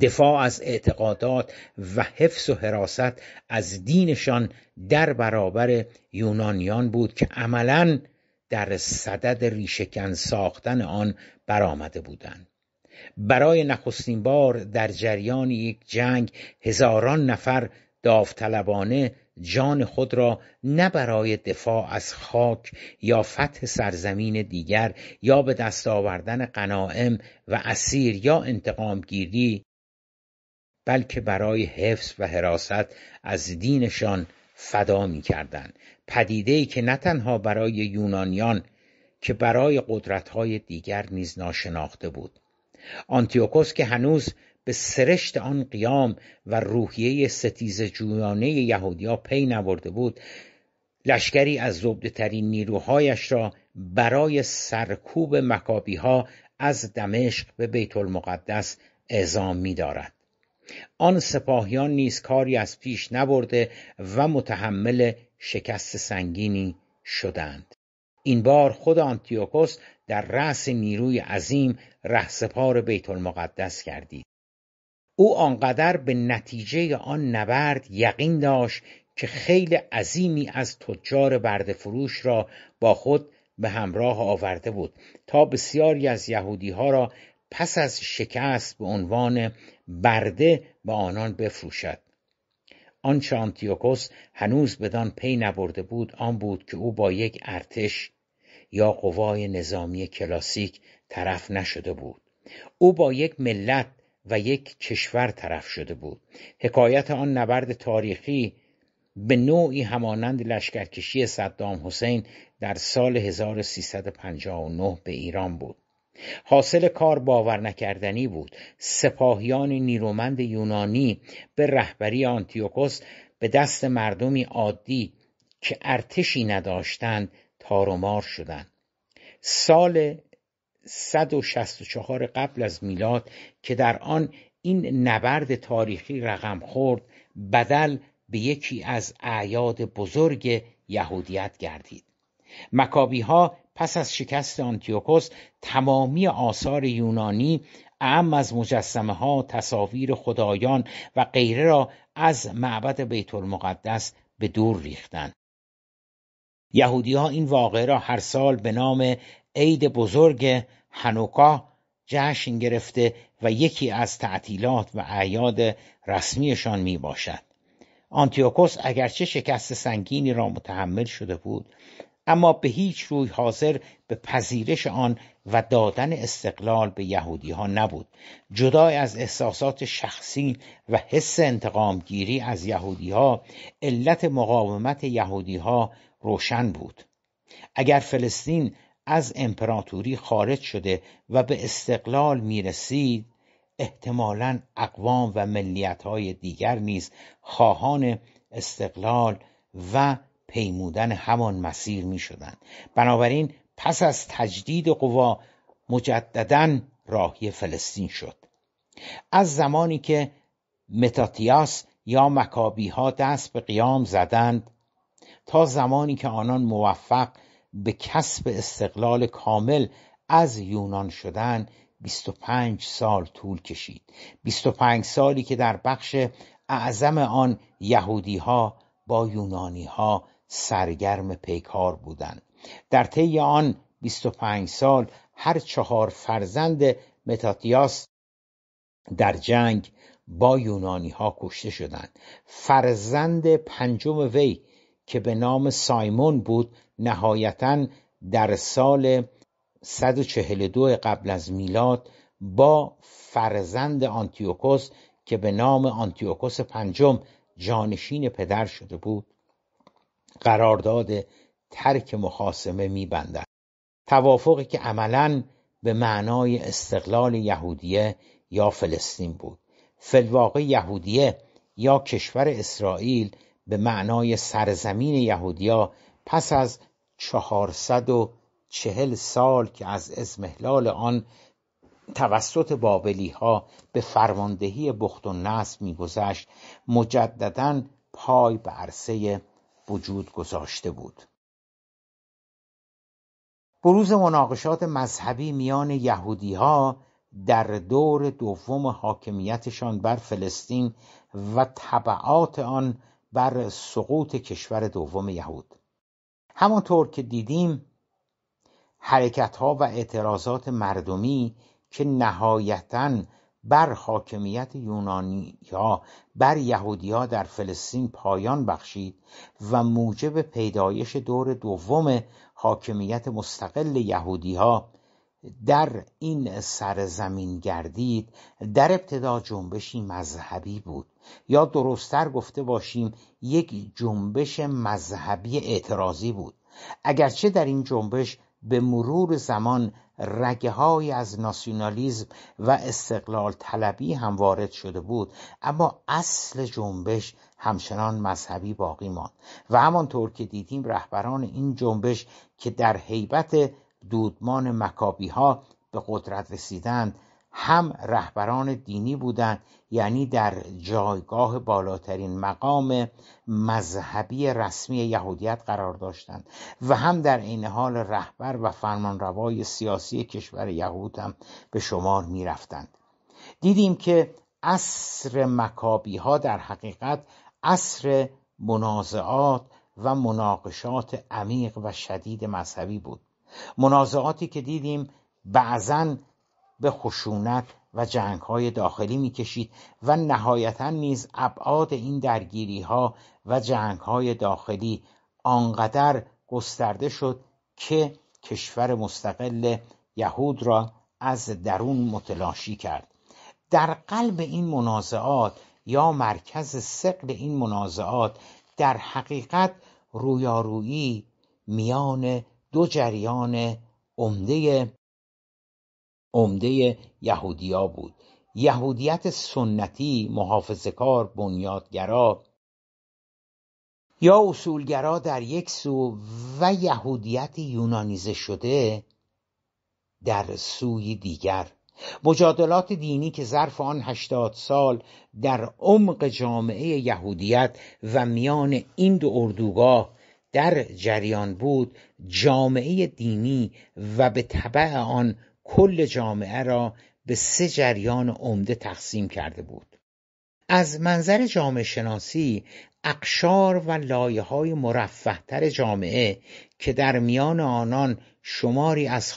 دفاع از اعتقادات و حفظ و حراست از دینشان در برابر یونانیان بود که عملا در صدد ریشهکن ساختن آن برآمده بودند برای نخستین بار در جریان یک جنگ هزاران نفر داوطلبانه جان خود را نه برای دفاع از خاک یا فتح سرزمین دیگر یا به دست آوردن قناعم و اسیر یا انتقام گیری بلکه برای حفظ و حراست از دینشان فدا می کردن. پدیده ای که نه تنها برای یونانیان که برای های دیگر نیز ناشناخته بود آنتیوکوس که هنوز به سرشت آن قیام و روحیه ستیز جویانه یهودیا پی نبرده بود لشکری از زبده ترین نیروهایش را برای سرکوب مکابی ها از دمشق به بیت المقدس اعزام می دارد. آن سپاهیان نیز کاری از پیش نبرده و متحمل شکست سنگینی شدند این بار خود آنتیوکوس در رأس نیروی عظیم رهسپار بیت المقدس کردید او آنقدر به نتیجه آن نبرد یقین داشت که خیلی عظیمی از تجار برده فروش را با خود به همراه آورده بود تا بسیاری از یهودی ها را پس از شکست به عنوان برده به آنان بفروشد آنچه آنتیوکوس هنوز بدان پی نبرده بود آن بود که او با یک ارتش یا قوای نظامی کلاسیک طرف نشده بود او با یک ملت و یک کشور طرف شده بود حکایت آن نبرد تاریخی به نوعی همانند لشکرکشی صدام حسین در سال 1359 به ایران بود حاصل کار باور نکردنی بود سپاهیان نیرومند یونانی به رهبری آنتیوکوس به دست مردمی عادی که ارتشی نداشتند تارومار شدند سال 164 قبل از میلاد که در آن این نبرد تاریخی رقم خورد بدل به یکی از اعیاد بزرگ یهودیت گردید مکابی ها پس از شکست آنتیوکوس تمامی آثار یونانی اعم از مجسمه ها تصاویر خدایان و غیره را از معبد بیت المقدس به دور ریختند یهودی ها این واقعه را هر سال به نام عید بزرگ هنوکا جشن گرفته و یکی از تعطیلات و اعیاد رسمیشان می باشد آنتیوکوس اگرچه شکست سنگینی را متحمل شده بود اما به هیچ روی حاضر به پذیرش آن و دادن استقلال به یهودی ها نبود جدای از احساسات شخصی و حس انتقامگیری از یهودی ها علت مقاومت یهودی ها روشن بود اگر فلسطین از امپراتوری خارج شده و به استقلال می رسید احتمالا اقوام و ملیت های دیگر نیز خواهان استقلال و پیمودن همان مسیر می شدن. بنابراین پس از تجدید قوا مجددا راهی فلسطین شد از زمانی که متاتیاس یا مکابی ها دست به قیام زدند تا زمانی که آنان موفق به کسب استقلال کامل از یونان شدن 25 سال طول کشید 25 سالی که در بخش اعظم آن یهودی ها با یونانی ها سرگرم پیکار بودند در طی آن 25 سال هر چهار فرزند متاتیاس در جنگ با یونانی ها کشته شدند فرزند پنجم وی که به نام سایمون بود نهایتا در سال 142 قبل از میلاد با فرزند آنتیوکوس که به نام آنتیوکوس پنجم جانشین پدر شده بود قرارداد ترک مخاسمه میبندد توافقی که عملا به معنای استقلال یهودیه یا فلسطین بود فلواقع یهودیه یا کشور اسرائیل به معنای سرزمین یهودیا پس از چهل سال که از ازمهلال آن توسط بابلی ها به فرماندهی بخت و نصب میگذشت مجددا پای به عرصه وجود گذاشته بود بروز مناقشات مذهبی میان یهودی ها در دور دوم حاکمیتشان بر فلسطین و طبعات آن بر سقوط کشور دوم یهود همانطور که دیدیم حرکت ها و اعتراضات مردمی که نهایتاً بر حاکمیت یونانی یا بر یهودیا در فلسطین پایان بخشید و موجب پیدایش دور دوم حاکمیت مستقل ها در این سرزمین گردید در ابتدا جنبشی مذهبی بود یا درستتر گفته باشیم یک جنبش مذهبی اعتراضی بود اگرچه در این جنبش به مرور زمان رگه های از ناسیونالیزم و استقلال طلبی هم وارد شده بود اما اصل جنبش همچنان مذهبی باقی ماند و همانطور که دیدیم رهبران این جنبش که در حیبت دودمان مکابی ها به قدرت رسیدند هم رهبران دینی بودند یعنی در جایگاه بالاترین مقام مذهبی رسمی یهودیت قرار داشتند و هم در عین حال رهبر و فرمانروای سیاسی کشور یهود هم به شمار می رفتند. دیدیم که اصر مکابی ها در حقیقت اصر منازعات و مناقشات عمیق و شدید مذهبی بود منازعاتی که دیدیم بعضا به خشونت و های داخلی کشید و نهایتا نیز ابعاد این درگیری ها و های داخلی آنقدر گسترده شد که کشور مستقل یهود را از درون متلاشی کرد در قلب این منازعات یا مرکز سقل این منازعات در حقیقت رویارویی میان دو جریان عمده عمده یهودیا بود یهودیت سنتی محافظه کار بنیادگرا یا اصولگرا در یک سو و یهودیت یونانیزه شده در سوی دیگر مجادلات دینی که ظرف آن هشتاد سال در عمق جامعه یهودیت و میان این دو اردوگاه در جریان بود جامعه دینی و به طبع آن کل جامعه را به سه جریان عمده تقسیم کرده بود از منظر جامعه شناسی اقشار و لایه های تر جامعه که در میان آنان شماری از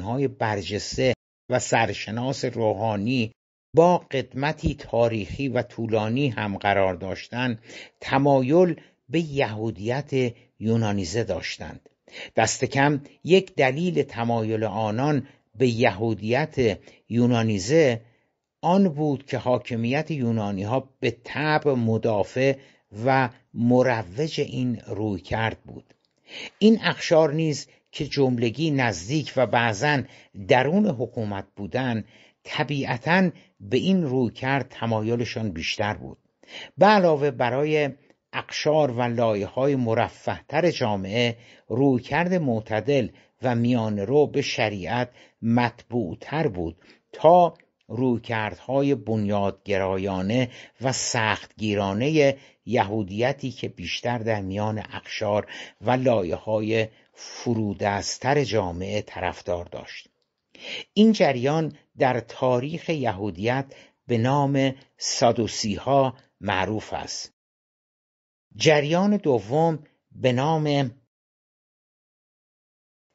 های برجسته و سرشناس روحانی با قدمتی تاریخی و طولانی هم قرار داشتند تمایل به یهودیت یونانیزه داشتند دست کم یک دلیل تمایل آنان به یهودیت یونانیزه آن بود که حاکمیت یونانی ها به طب مدافع و مروج این روی کرد بود این اخشار نیز که جملگی نزدیک و بعضا درون حکومت بودن طبیعتا به این روی کرد تمایلشان بیشتر بود به علاوه برای اقشار و لایه های مرفهتر جامعه رویکرد معتدل و میان رو به شریعت مطبوعتر بود تا رویکردهای بنیادگرایانه و سختگیرانه یهودیتی که بیشتر در میان اقشار و لایه های فرودستر جامعه طرفدار داشت این جریان در تاریخ یهودیت به نام سادوسی ها معروف است جریان دوم به نام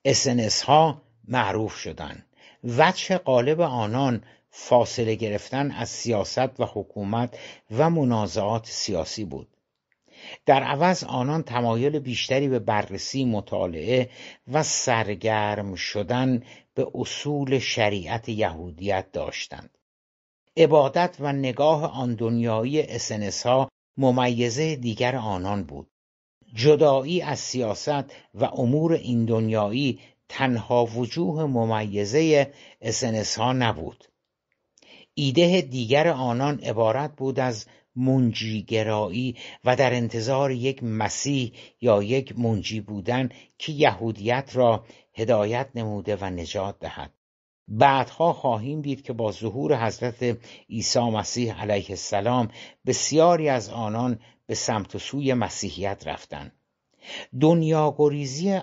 اسنس ها معروف شدند وجه غالب آنان فاصله گرفتن از سیاست و حکومت و منازعات سیاسی بود در عوض آنان تمایل بیشتری به بررسی مطالعه و سرگرم شدن به اصول شریعت یهودیت داشتند عبادت و نگاه آن دنیایی اسنس ها ممیزه دیگر آنان بود جدایی از سیاست و امور این دنیایی تنها وجوه ممیزه اسنس ها نبود ایده دیگر آنان عبارت بود از منجیگرایی و در انتظار یک مسیح یا یک منجی بودن که یهودیت را هدایت نموده و نجات دهد بعدها خواهیم دید که با ظهور حضرت عیسی مسیح علیه السلام بسیاری از آنان به سمت و سوی مسیحیت رفتند گریزی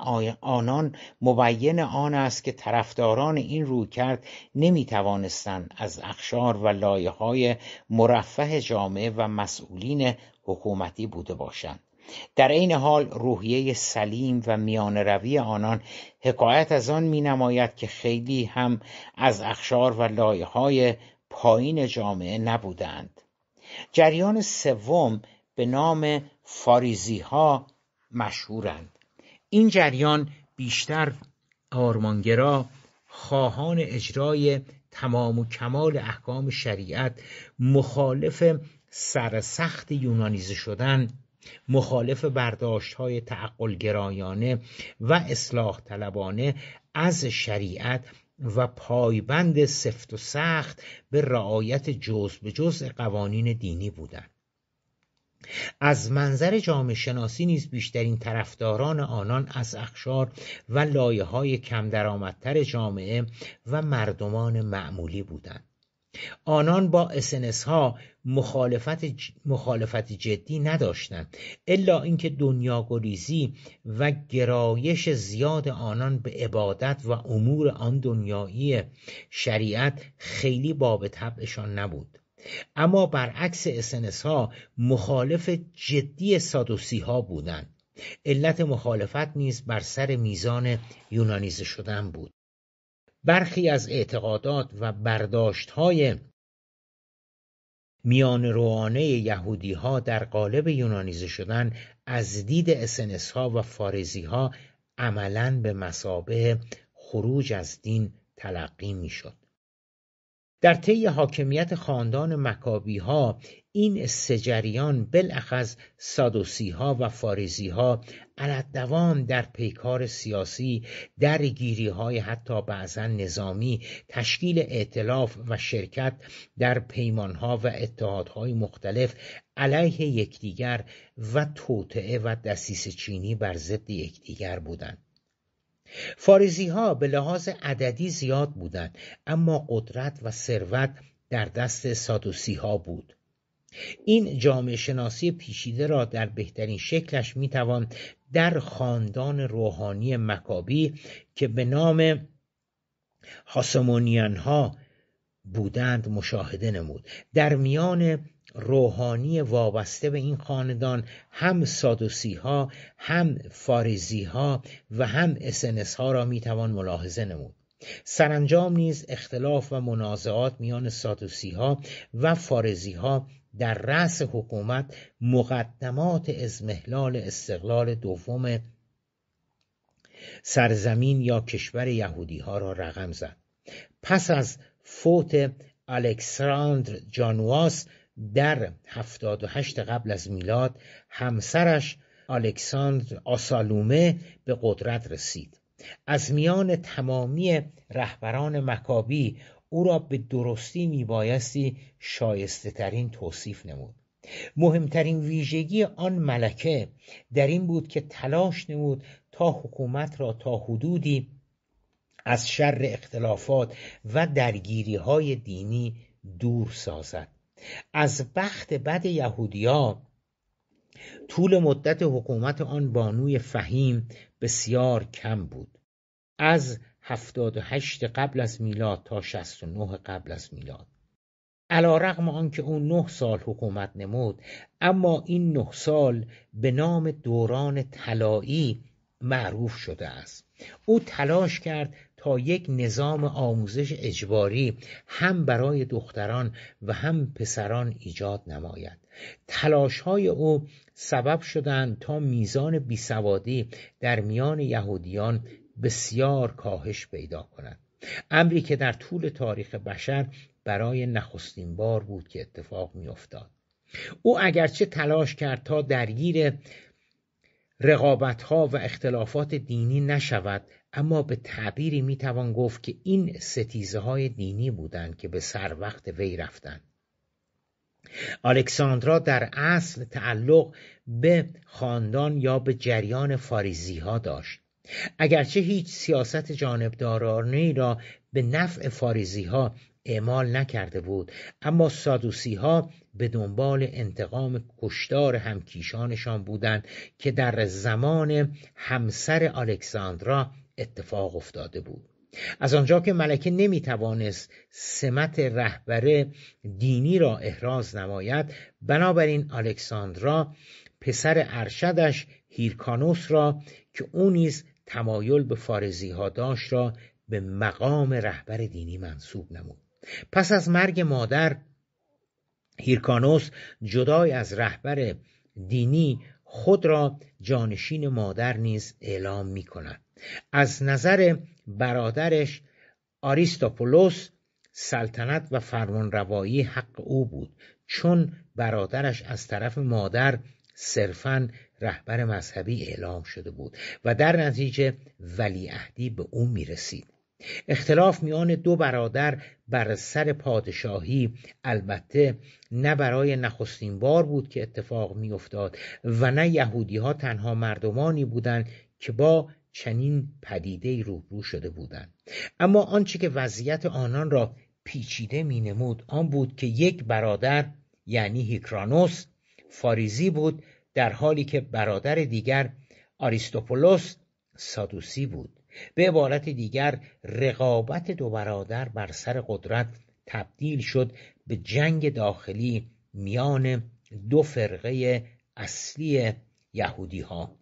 آنان مبین آن است که طرفداران این روی کرد نمی توانستن از اخشار و لایه های مرفه جامعه و مسئولین حکومتی بوده باشند در این حال روحیه سلیم و میان روی آنان حکایت از آن می نماید که خیلی هم از اخشار و لایه های پایین جامعه نبودند جریان سوم به نام فاریزی ها مشهورند این جریان بیشتر آرمانگرا خواهان اجرای تمام و کمال احکام شریعت مخالف سرسخت یونانیزه شدن مخالف برداشت های تعقل گرایانه و اصلاح طلبانه از شریعت و پایبند سفت و سخت به رعایت جز به جز قوانین دینی بودند از منظر جامعه شناسی نیز بیشترین طرفداران آنان از اخشار و لایه های کم درآمدتر جامعه و مردمان معمولی بودند آنان با اسنس ها مخالفت, مخالفت جدی نداشتند الا اینکه دنیاگریزی و گرایش زیاد آنان به عبادت و امور آن دنیایی شریعت خیلی باب طبعشان نبود اما برعکس اسنس ها مخالف جدی سادوسی ها بودند علت مخالفت نیز بر سر میزان یونانیزه شدن بود برخی از اعتقادات و برداشت های میان روانه یهودی ها در قالب یونانیزه شدن از دید اسنس ها و فارزی ها عملا به مسابه خروج از دین تلقی می شد. در طی حاکمیت خاندان مکابی ها این سجریان، جریان سادوسی ها و فارزی ها دوام در پیکار سیاسی در گیری های حتی بعضا نظامی تشکیل اعتلاف و شرکت در پیمان ها و اتحادهای مختلف علیه یکدیگر و توطعه و دسیس چینی بر ضد یکدیگر بودند فارزی ها به لحاظ عددی زیاد بودند اما قدرت و ثروت در دست سادوسی ها بود این جامعه شناسی پیچیده را در بهترین شکلش میتوان در خاندان روحانی مکابی که به نام هاسمونیان ها بودند مشاهده نمود در میان روحانی وابسته به این خاندان هم سادوسی ها هم فارزی ها و هم اسنس ها را می توان ملاحظه نمود سرانجام نیز اختلاف و منازعات میان سادوسی ها و فارزی ها در رأس حکومت مقدمات ازمهلال استقلال دوم سرزمین یا کشور یهودی ها را رقم زد پس از فوت الکساندر جانواس در 78 قبل از میلاد همسرش الکساندر آسالومه به قدرت رسید از میان تمامی رهبران مکابی او را به درستی میبایستی شایسته ترین توصیف نمود مهمترین ویژگی آن ملکه در این بود که تلاش نمود تا حکومت را تا حدودی از شر اختلافات و درگیری های دینی دور سازد از وقت بد یهودیا طول مدت حکومت آن بانوی فهیم بسیار کم بود از 78 قبل از میلاد تا 69 قبل از میلاد علا رقم آنکه او نه سال حکومت نمود اما این نه سال به نام دوران طلایی معروف شده است او تلاش کرد یک نظام آموزش اجباری هم برای دختران و هم پسران ایجاد نماید تلاش های او سبب شدند تا میزان بیسوادی در میان یهودیان بسیار کاهش پیدا کند امری که در طول تاریخ بشر برای نخستین بار بود که اتفاق میافتاد او اگرچه تلاش کرد تا درگیر رقابت ها و اختلافات دینی نشود اما به تعبیری میتوان گفت که این ستیزه های دینی بودند که به سر وقت وی رفتند الکساندرا در اصل تعلق به خاندان یا به جریان فاریزی ها داشت اگرچه هیچ سیاست جانبدارانه را به نفع فاریزی ها اعمال نکرده بود اما سادوسی ها به دنبال انتقام کشتار همکیشانشان بودند که در زمان همسر الکساندرا اتفاق افتاده بود از آنجا که ملکه نمی توانست سمت رهبر دینی را احراز نماید بنابراین الکساندرا پسر ارشدش هیرکانوس را که او نیز تمایل به فارزی ها داشت را به مقام رهبر دینی منصوب نمود پس از مرگ مادر هیرکانوس جدای از رهبر دینی خود را جانشین مادر نیز اعلام می کند از نظر برادرش آریستوپولوس سلطنت و فرمانروایی حق او بود چون برادرش از طرف مادر صرفا رهبر مذهبی اعلام شده بود و در نتیجه ولیعهدی به او میرسید اختلاف میان دو برادر بر سر پادشاهی البته نه برای نخستین بار بود که اتفاق میافتاد و نه یهودیها تنها مردمانی بودند که با چنین پدیده روبرو شده بودند اما آنچه که وضعیت آنان را پیچیده نمود آن بود که یک برادر یعنی هیکرانوس فاریزی بود در حالی که برادر دیگر آریستوپولوس سادوسی بود به عبارت دیگر رقابت دو برادر بر سر قدرت تبدیل شد به جنگ داخلی میان دو فرقه اصلی یهودی ها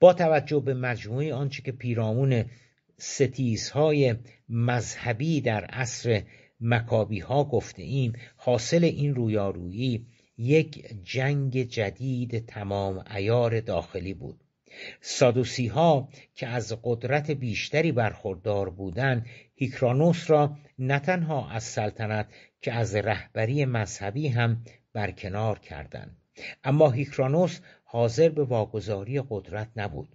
با توجه به مجموعه آنچه که پیرامون ستیزهای مذهبی در عصر مکابی ها گفته ایم حاصل این رویارویی یک جنگ جدید تمام ایار داخلی بود سادوسی ها که از قدرت بیشتری برخوردار بودند هیکرانوس را نه تنها از سلطنت که از رهبری مذهبی هم برکنار کردند اما هیکرانوس حاضر به واگذاری قدرت نبود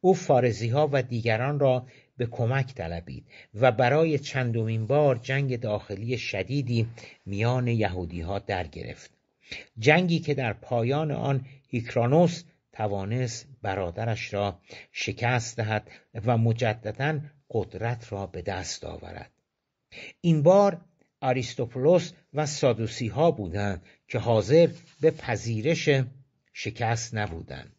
او فارزی ها و دیگران را به کمک طلبید و برای چندمین بار جنگ داخلی شدیدی میان یهودی ها در گرفت جنگی که در پایان آن هیکرانوس توانست برادرش را شکست دهد و مجددا قدرت را به دست آورد این بار آریستوپولوس و سادوسی ها بودند که حاضر به پذیرش شکست نبودند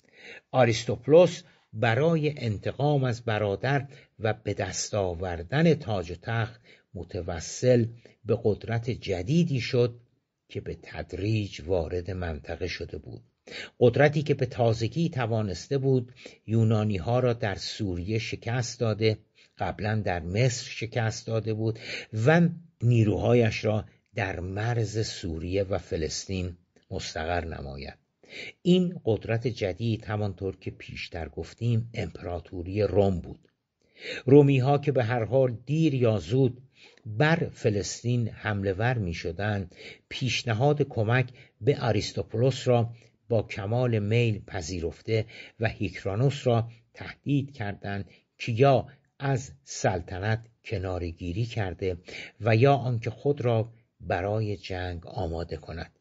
آریستوپلوس برای انتقام از برادر و به دست آوردن تاج و تخت متوسل به قدرت جدیدی شد که به تدریج وارد منطقه شده بود قدرتی که به تازگی توانسته بود یونانی ها را در سوریه شکست داده قبلا در مصر شکست داده بود و نیروهایش را در مرز سوریه و فلسطین مستقر نماید این قدرت جدید همانطور که پیشتر گفتیم امپراتوری روم بود رومی ها که به هر حال دیر یا زود بر فلسطین حمله ور می شدن پیشنهاد کمک به آریستوپولوس را با کمال میل پذیرفته و هیکرانوس را تهدید کردند که یا از سلطنت کنارگیری کرده و یا آنکه خود را برای جنگ آماده کند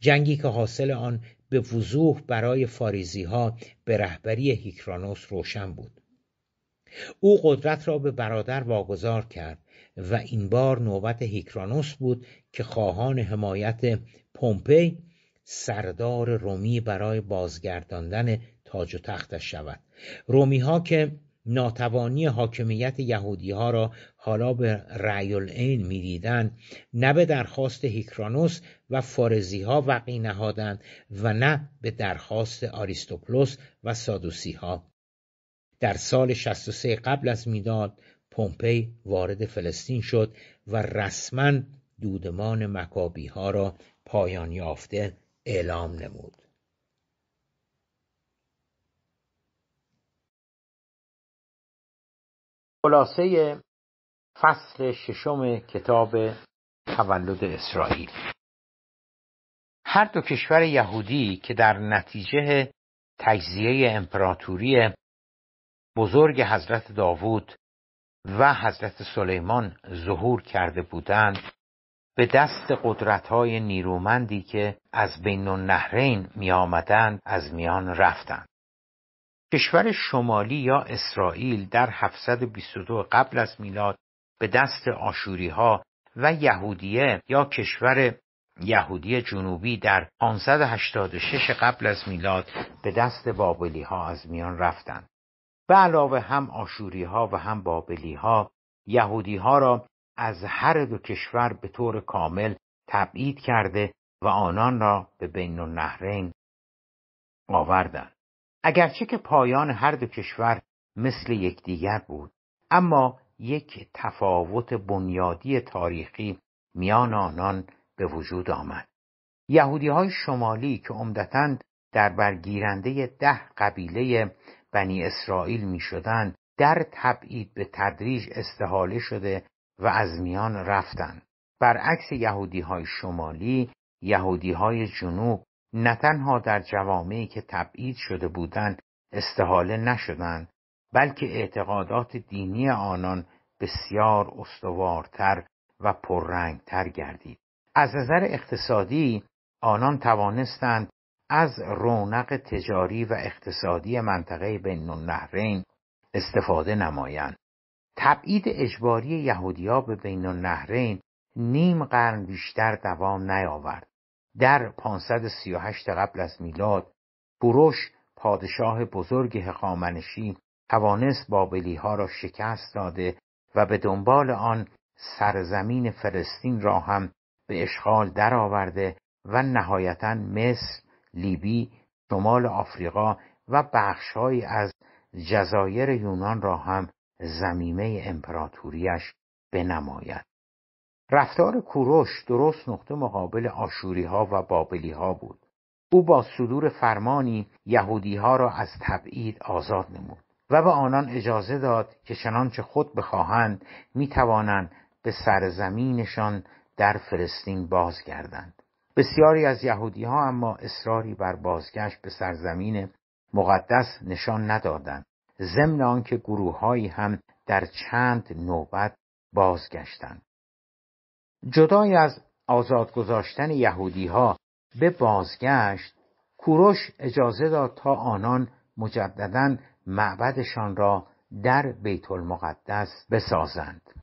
جنگی که حاصل آن به وضوح برای فاریزی ها به رهبری هیکرانوس روشن بود او قدرت را به برادر واگذار کرد و این بار نوبت هیکرانوس بود که خواهان حمایت پومپی سردار رومی برای بازگرداندن تاج و تختش شود رومی ها که ناتوانی حاکمیت یهودی ها را حالا به رعی العین میدیدند نه به درخواست هیکرانوس و فارزی ها وقی نهادند و نه به درخواست آریستوپلوس و سادوسی ها در سال 63 قبل از میلاد پومپی وارد فلسطین شد و رسما دودمان مکابی ها را پایان یافته اعلام نمود خلاصه فصل ششم کتاب تولد اسرائیل هر دو کشور یهودی که در نتیجه تجزیه امپراتوری بزرگ حضرت داوود و حضرت سلیمان ظهور کرده بودند به دست های نیرومندی که از بین نهرین می آمدند از میان رفتند کشور شمالی یا اسرائیل در 722 قبل از میلاد به دست آشوری ها و یهودیه یا کشور یهودی جنوبی در 586 قبل از میلاد به دست بابلی ها از میان رفتند. به علاوه هم آشوری ها و هم بابلی ها یهودی ها را از هر دو کشور به طور کامل تبعید کرده و آنان را به بین نهرین آوردند. اگرچه که پایان هر دو کشور مثل یکدیگر بود اما یک تفاوت بنیادی تاریخی میان آنان به وجود آمد یهودی های شمالی که عمدتا در برگیرنده ده قبیله بنی اسرائیل می در تبعید به تدریج استحاله شده و از میان رفتند. برعکس یهودی های شمالی یهودی های جنوب نه تنها در جوامعی که تبعید شده بودند استحاله نشدند بلکه اعتقادات دینی آنان بسیار استوارتر و پررنگتر گردید از نظر اقتصادی آنان توانستند از رونق تجاری و اقتصادی منطقه بین النهرین استفاده نمایند تبعید اجباری یهودیا به بین النهرین نیم قرن بیشتر دوام نیاورد در 538 قبل از میلاد بروش پادشاه بزرگ هخامنشی توانست بابلی ها را شکست داده و به دنبال آن سرزمین فلسطین را هم به اشغال درآورده و نهایتا مصر، لیبی، شمال آفریقا و بخشهایی از جزایر یونان را هم زمیمه امپراتوریش بنماید. رفتار کوروش درست نقطه مقابل آشوری ها و بابلی ها بود. او با صدور فرمانی یهودی ها را از تبعید آزاد نمود. و به آنان اجازه داد که چنانچه خود بخواهند می توانند به سرزمینشان در فلسطین بازگردند بسیاری از یهودی ها اما اصراری بر بازگشت به سرزمین مقدس نشان ندادند ضمن آنکه گروههایی هم در چند نوبت بازگشتند جدای از آزاد گذاشتن یهودی ها به بازگشت کوروش اجازه داد تا آنان مجددا معبدشان را در بیت المقدس بسازند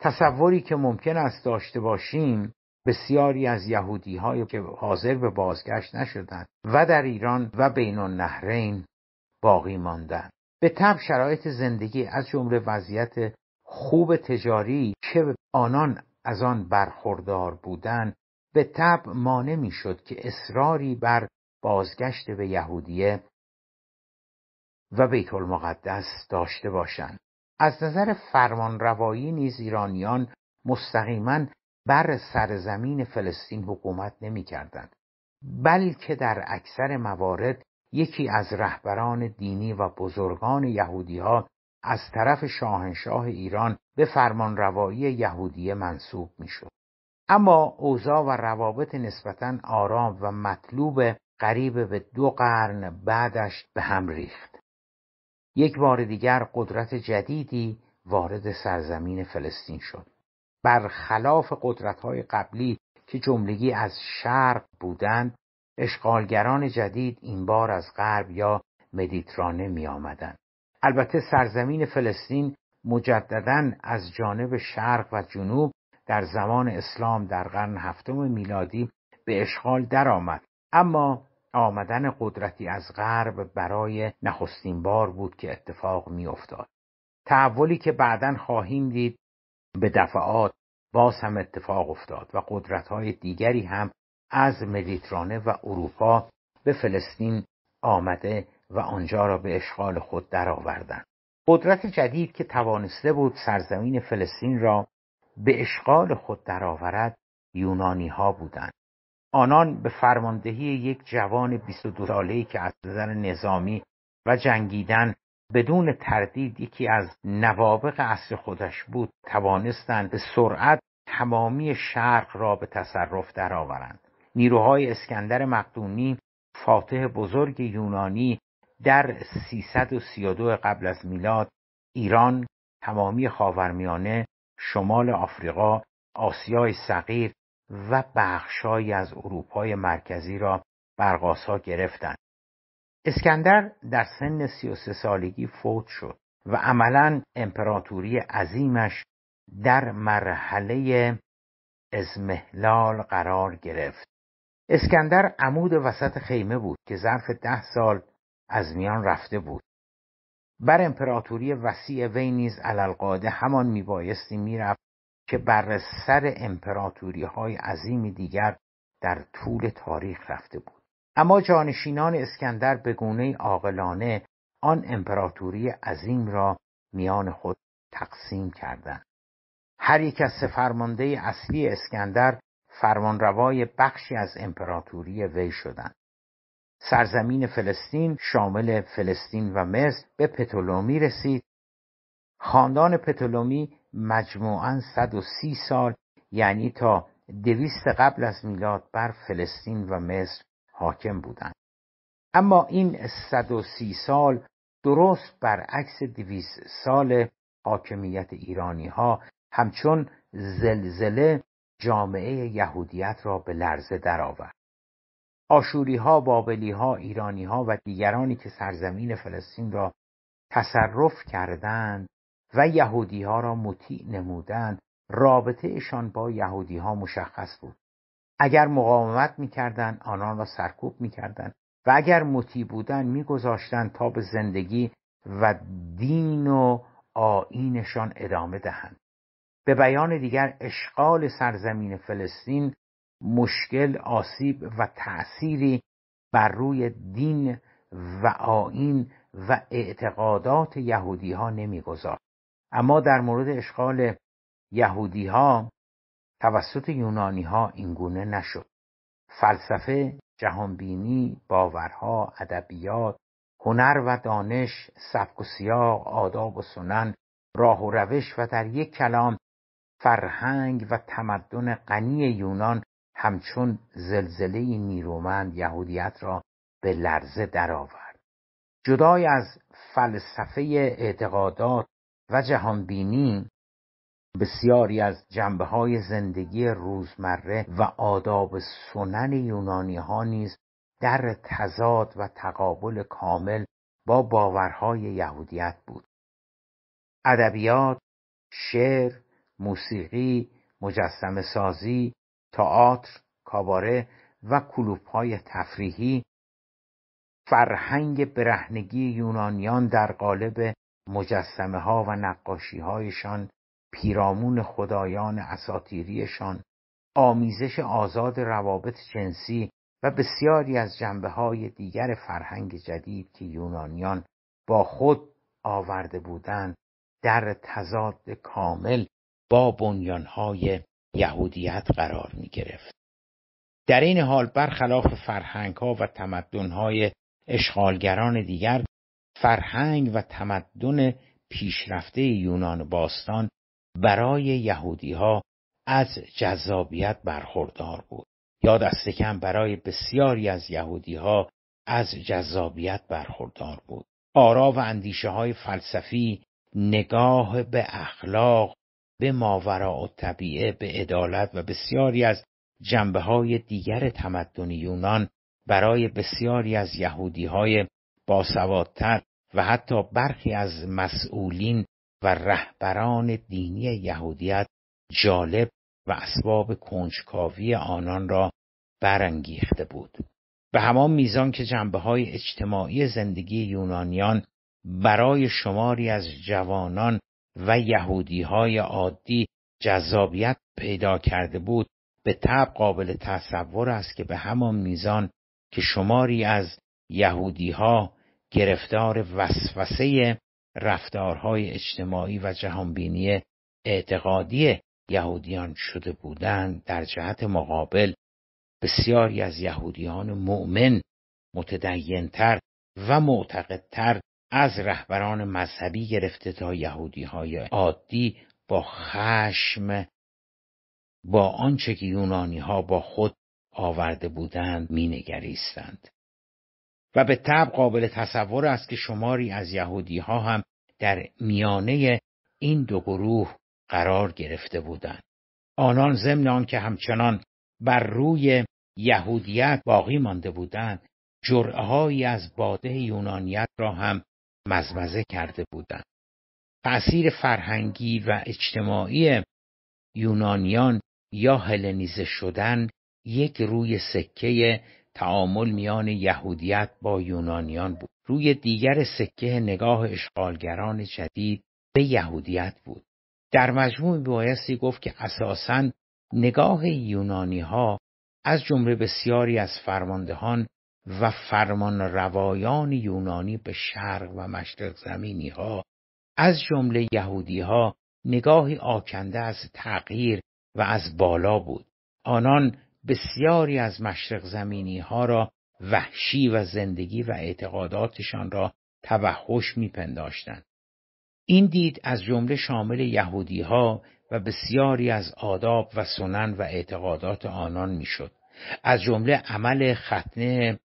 تصوری که ممکن است داشته باشیم بسیاری از یهودی های که حاضر به بازگشت نشدند و در ایران و بین النهرین باقی ماندند به تب شرایط زندگی از جمله وضعیت خوب تجاری که آنان از آن برخوردار بودند به تب مانع میشد که اصراری بر بازگشت به یهودیه و بیت المقدس داشته باشند از نظر فرمان روایی نیز ایرانیان مستقیما بر سرزمین فلسطین حکومت نمی کردن. بلکه در اکثر موارد یکی از رهبران دینی و بزرگان یهودی ها از طرف شاهنشاه ایران به فرمانروایی یهودیه منصوب میشد. اما اوضاع و روابط نسبتا آرام و مطلوب قریب به دو قرن بعدش به هم ریخت. یک بار دیگر قدرت جدیدی وارد سرزمین فلسطین شد برخلاف های قبلی که جملگی از شرق بودند اشغالگران جدید این بار از غرب یا مدیترانه می آمدن. البته سرزمین فلسطین مجددا از جانب شرق و جنوب در زمان اسلام در قرن هفتم میلادی به اشغال درآمد اما آمدن قدرتی از غرب برای نخستین بار بود که اتفاق میافتاد تحولی که بعدا خواهیم دید به دفعات باز هم اتفاق افتاد و قدرت های دیگری هم از مدیترانه و اروپا به فلسطین آمده و آنجا را به اشغال خود درآوردند. قدرت جدید که توانسته بود سرزمین فلسطین را به اشغال خود درآورد یونانی ها بودند آنان به فرماندهی یک جوان 22 ساله‌ای که از نظر نظامی و جنگیدن بدون تردید یکی از نوابق عصر خودش بود توانستند به سرعت تمامی شرق را به تصرف درآورند نیروهای اسکندر مقدونی فاتح بزرگ یونانی در 332 قبل از میلاد ایران تمامی خاورمیانه شمال آفریقا آسیای صغیر و بخشهایی از اروپای مرکزی را برقاسا گرفتند. اسکندر در سن 33 سالگی فوت شد و عملا امپراتوری عظیمش در مرحله ازمهلال قرار گرفت. اسکندر عمود وسط خیمه بود که ظرف ده سال از میان رفته بود. بر امپراتوری وسیع وی نیز علالقاده همان میبایستی میرفت که بر سر امپراتوری های عظیم دیگر در طول تاریخ رفته بود اما جانشینان اسکندر به گونه عاقلانه آن امپراتوری عظیم را میان خود تقسیم کردند هر یک از سفرمانده اصلی اسکندر فرمانروای بخشی از امپراتوری وی شدند سرزمین فلسطین شامل فلسطین و مصر به پتولومی رسید خاندان پتولومی مجموعا 130 سال یعنی تا دویست قبل از میلاد بر فلسطین و مصر حاکم بودند اما این 130 سال درست برعکس دویست سال حاکمیت ایرانی ها همچون زلزله جامعه یهودیت را به لرزه درآورد. آشوری ها، بابلی ها، ایرانی ها و دیگرانی که سرزمین فلسطین را تصرف کردند و یهودی ها را مطیع نمودند رابطهشان با یهودی ها مشخص بود اگر مقاومت میکردند آنان را سرکوب میکردند و اگر مطیع بودند میگذاشتند تا به زندگی و دین و آینشان ادامه دهند به بیان دیگر اشغال سرزمین فلسطین مشکل آسیب و تأثیری بر روی دین و آین و اعتقادات یهودی ها نمیگذاشت اما در مورد اشغال یهودی ها توسط یونانی ها گونه نشد فلسفه جهانبینی باورها ادبیات هنر و دانش سبک و سیاق آداب و سنن راه و روش و در یک کلام فرهنگ و تمدن غنی یونان همچون زلزله نیرومند یهودیت را به لرزه درآورد جدای از فلسفه اعتقادات و جهان بینی بسیاری از جنبه های زندگی روزمره و آداب سنن یونانی ها نیز در تضاد و تقابل کامل با باورهای یهودیت بود ادبیات شعر موسیقی مجسم سازی تئاتر کاباره و کلوپ تفریحی فرهنگ برهنگی یونانیان در قالب مجسمه ها و نقاشی هایشان پیرامون خدایان اساتیریشان آمیزش آزاد روابط جنسی و بسیاری از جنبه های دیگر فرهنگ جدید که یونانیان با خود آورده بودند در تضاد کامل با های یهودیت قرار می گرفت. در این حال برخلاف فرهنگ ها و تمدن های اشغالگران دیگر فرهنگ و تمدن پیشرفته یونان باستان برای یهودی ها از جذابیت برخوردار بود یا دست کم برای بسیاری از یهودی ها از جذابیت برخوردار بود آرا و اندیشه های فلسفی نگاه به اخلاق به ماوراء و طبیعه به عدالت و بسیاری از جنبه های دیگر تمدن یونان برای بسیاری از یهودی های باسوادتر و حتی برخی از مسئولین و رهبران دینی یهودیت جالب و اسباب کنجکاوی آنان را برانگیخته بود به همان میزان که جنبه های اجتماعی زندگی یونانیان برای شماری از جوانان و یهودی های عادی جذابیت پیدا کرده بود به طب قابل تصور است که به همان میزان که شماری از یهودی ها گرفتار وسوسه رفتارهای اجتماعی و جهانبینی اعتقادی یهودیان شده بودند در جهت مقابل بسیاری از یهودیان مؤمن متدینتر و معتقدتر از رهبران مذهبی گرفته تا یهودی های عادی با خشم با آنچه که یونانی ها با خود آورده بودند مینگریستند و به طب قابل تصور است که شماری از یهودی ها هم در میانه این دو گروه قرار گرفته بودند. آنان ضمن که همچنان بر روی یهودیت باقی مانده بودند، جرعهایی از باده یونانیت را هم مزمزه کرده بودند. تأثیر فرهنگی و اجتماعی یونانیان یا هلنیزه شدن یک روی سکه تعامل میان یهودیت با یونانیان بود. روی دیگر سکه نگاه اشغالگران جدید به یهودیت بود. در مجموع بایستی گفت که اساسا نگاه یونانی ها از جمله بسیاری از فرماندهان و فرمان روایان یونانی به شرق و مشرق زمینی ها از جمله یهودی ها نگاهی آکنده از تغییر و از بالا بود. آنان بسیاری از مشرق زمینی ها را وحشی و زندگی و اعتقاداتشان را توحش میپنداشتند. این دید از جمله شامل یهودی ها و بسیاری از آداب و سنن و اعتقادات آنان میشد. از جمله عمل ختنه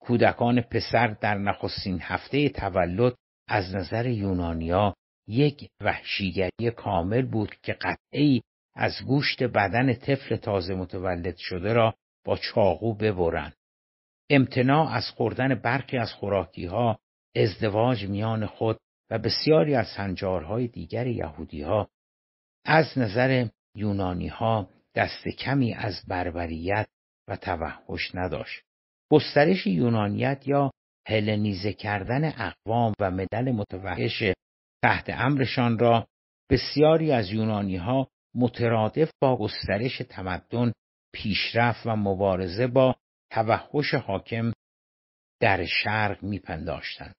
کودکان پسر در نخستین هفته تولد از نظر یونانیا یک وحشیگری کامل بود که قطعی از گوشت بدن طفل تازه متولد شده را با چاقو ببرند. امتناع از خوردن برخی از خوراکی ها، ازدواج میان خود و بسیاری از هنجارهای دیگر یهودی از نظر یونانی ها دست کمی از بربریت و توحش نداشت. گسترش یونانیت یا هلنیزه کردن اقوام و مدل متوحش تحت امرشان را بسیاری از یونانی ها مترادف با گسترش تمدن پیشرفت و مبارزه با توحش حاکم در شرق میپنداشتند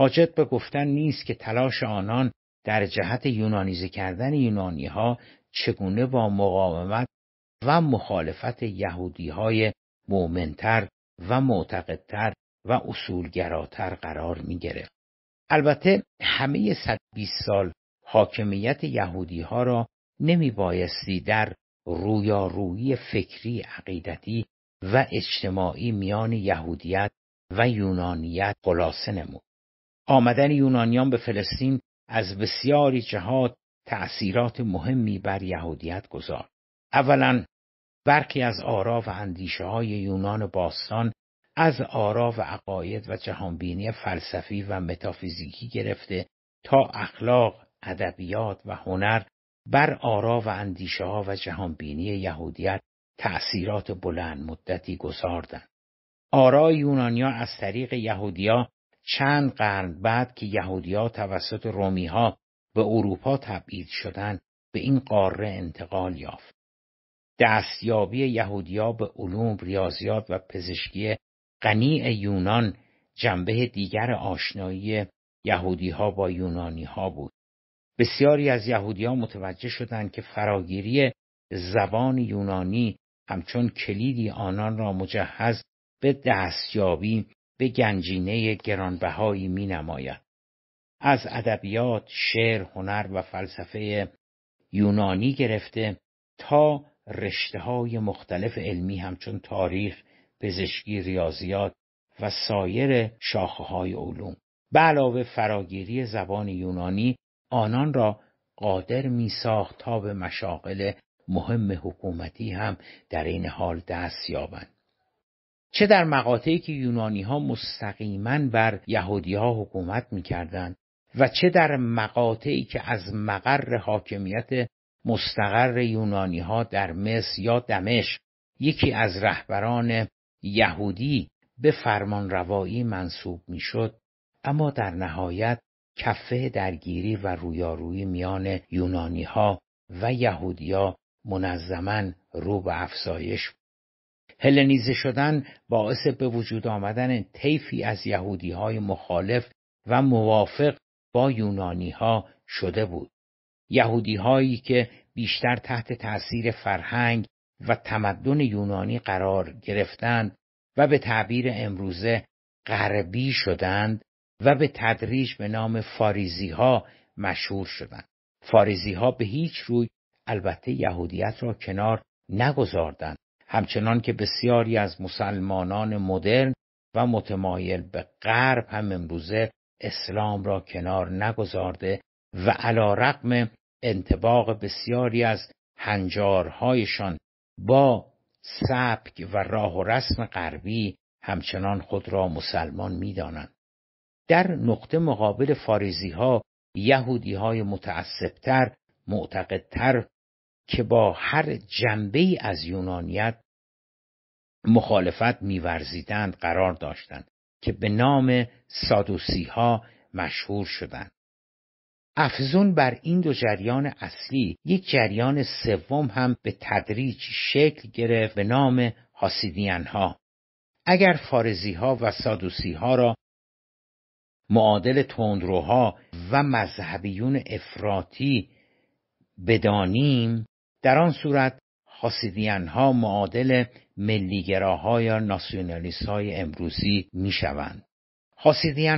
حاجت به گفتن نیست که تلاش آنان در جهت یونانیزه کردن یونانی ها چگونه با مقاومت و مخالفت یهودی های مومنتر و معتقدتر و اصولگراتر قرار می گرفت. البته همه 120 سال حاکمیت یهودی ها را نمی بایستی در رویارویی فکری عقیدتی و اجتماعی میان یهودیت و یونانیت خلاصه نمود. آمدن یونانیان به فلسطین از بسیاری جهات تأثیرات مهمی بر یهودیت گذار. اولا برخی از آرا و اندیشه های یونان باستان از آرا و عقاید و جهانبینی فلسفی و متافیزیکی گرفته تا اخلاق، ادبیات و هنر بر آرا و اندیشه ها و جهانبینی یهودیت تأثیرات بلند مدتی گذاردند. آرای یونانیا از طریق یهودیا چند قرن بعد که یهودیا توسط رومی ها به اروپا تبعید شدند به این قاره انتقال یافت. دستیابی یهودیا به علوم، ریاضیات و پزشکی غنی یونان جنبه دیگر آشنایی یهودی ها با یونانی ها بود بسیاری از یهودیان متوجه شدند که فراگیری زبان یونانی همچون کلیدی آنان را مجهز به دستیابی به گنجینه گرانبهایی می نماید. از ادبیات، شعر، هنر و فلسفه یونانی گرفته تا رشته های مختلف علمی همچون تاریخ، پزشکی، ریاضیات و سایر شاخه های علوم. به علاوه فراگیری زبان یونانی آنان را قادر می ساخت تا به مشاغل مهم حکومتی هم در این حال دست یابند چه در مقاطعی که یونانی ها مستقیما بر یهودی ها حکومت می و چه در مقاطعی که از مقر حاکمیت مستقر یونانی ها در مصر یا دمشق یکی از رهبران یهودی به فرمان روایی منصوب می شد اما در نهایت کفه درگیری و رویارویی میان یونانی ها و یهودیا منظما رو به افزایش هلنیزه شدن باعث به وجود آمدن طیفی از یهودی های مخالف و موافق با یونانی ها شده بود. یهودی هایی که بیشتر تحت تأثیر فرهنگ و تمدن یونانی قرار گرفتند و به تعبیر امروزه غربی شدند و به تدریج به نام فاریزی ها مشهور شدند. فاریزی ها به هیچ روی البته یهودیت را کنار نگذاردند همچنان که بسیاری از مسلمانان مدرن و متمایل به غرب هم امروزه اسلام را کنار نگذارده و علا رقم انتباق بسیاری از هنجارهایشان با سبک و راه و رسم غربی همچنان خود را مسلمان دانند. در نقطه مقابل فارزی ها یهودی های متعصبتر معتقدتر که با هر جنبه از یونانیت مخالفت میورزیدند قرار داشتند که به نام سادوسی ها مشهور شدند. افزون بر این دو جریان اصلی یک جریان سوم هم به تدریج شکل گرفت به نام حاسیدین ها. اگر فارزی ها و سادوسی ها را معادل تندروها و مذهبیون افراطی بدانیم در آن صورت حاسیدین ها معادل ملیگراها یا ناسیونالیست های امروزی می شوند.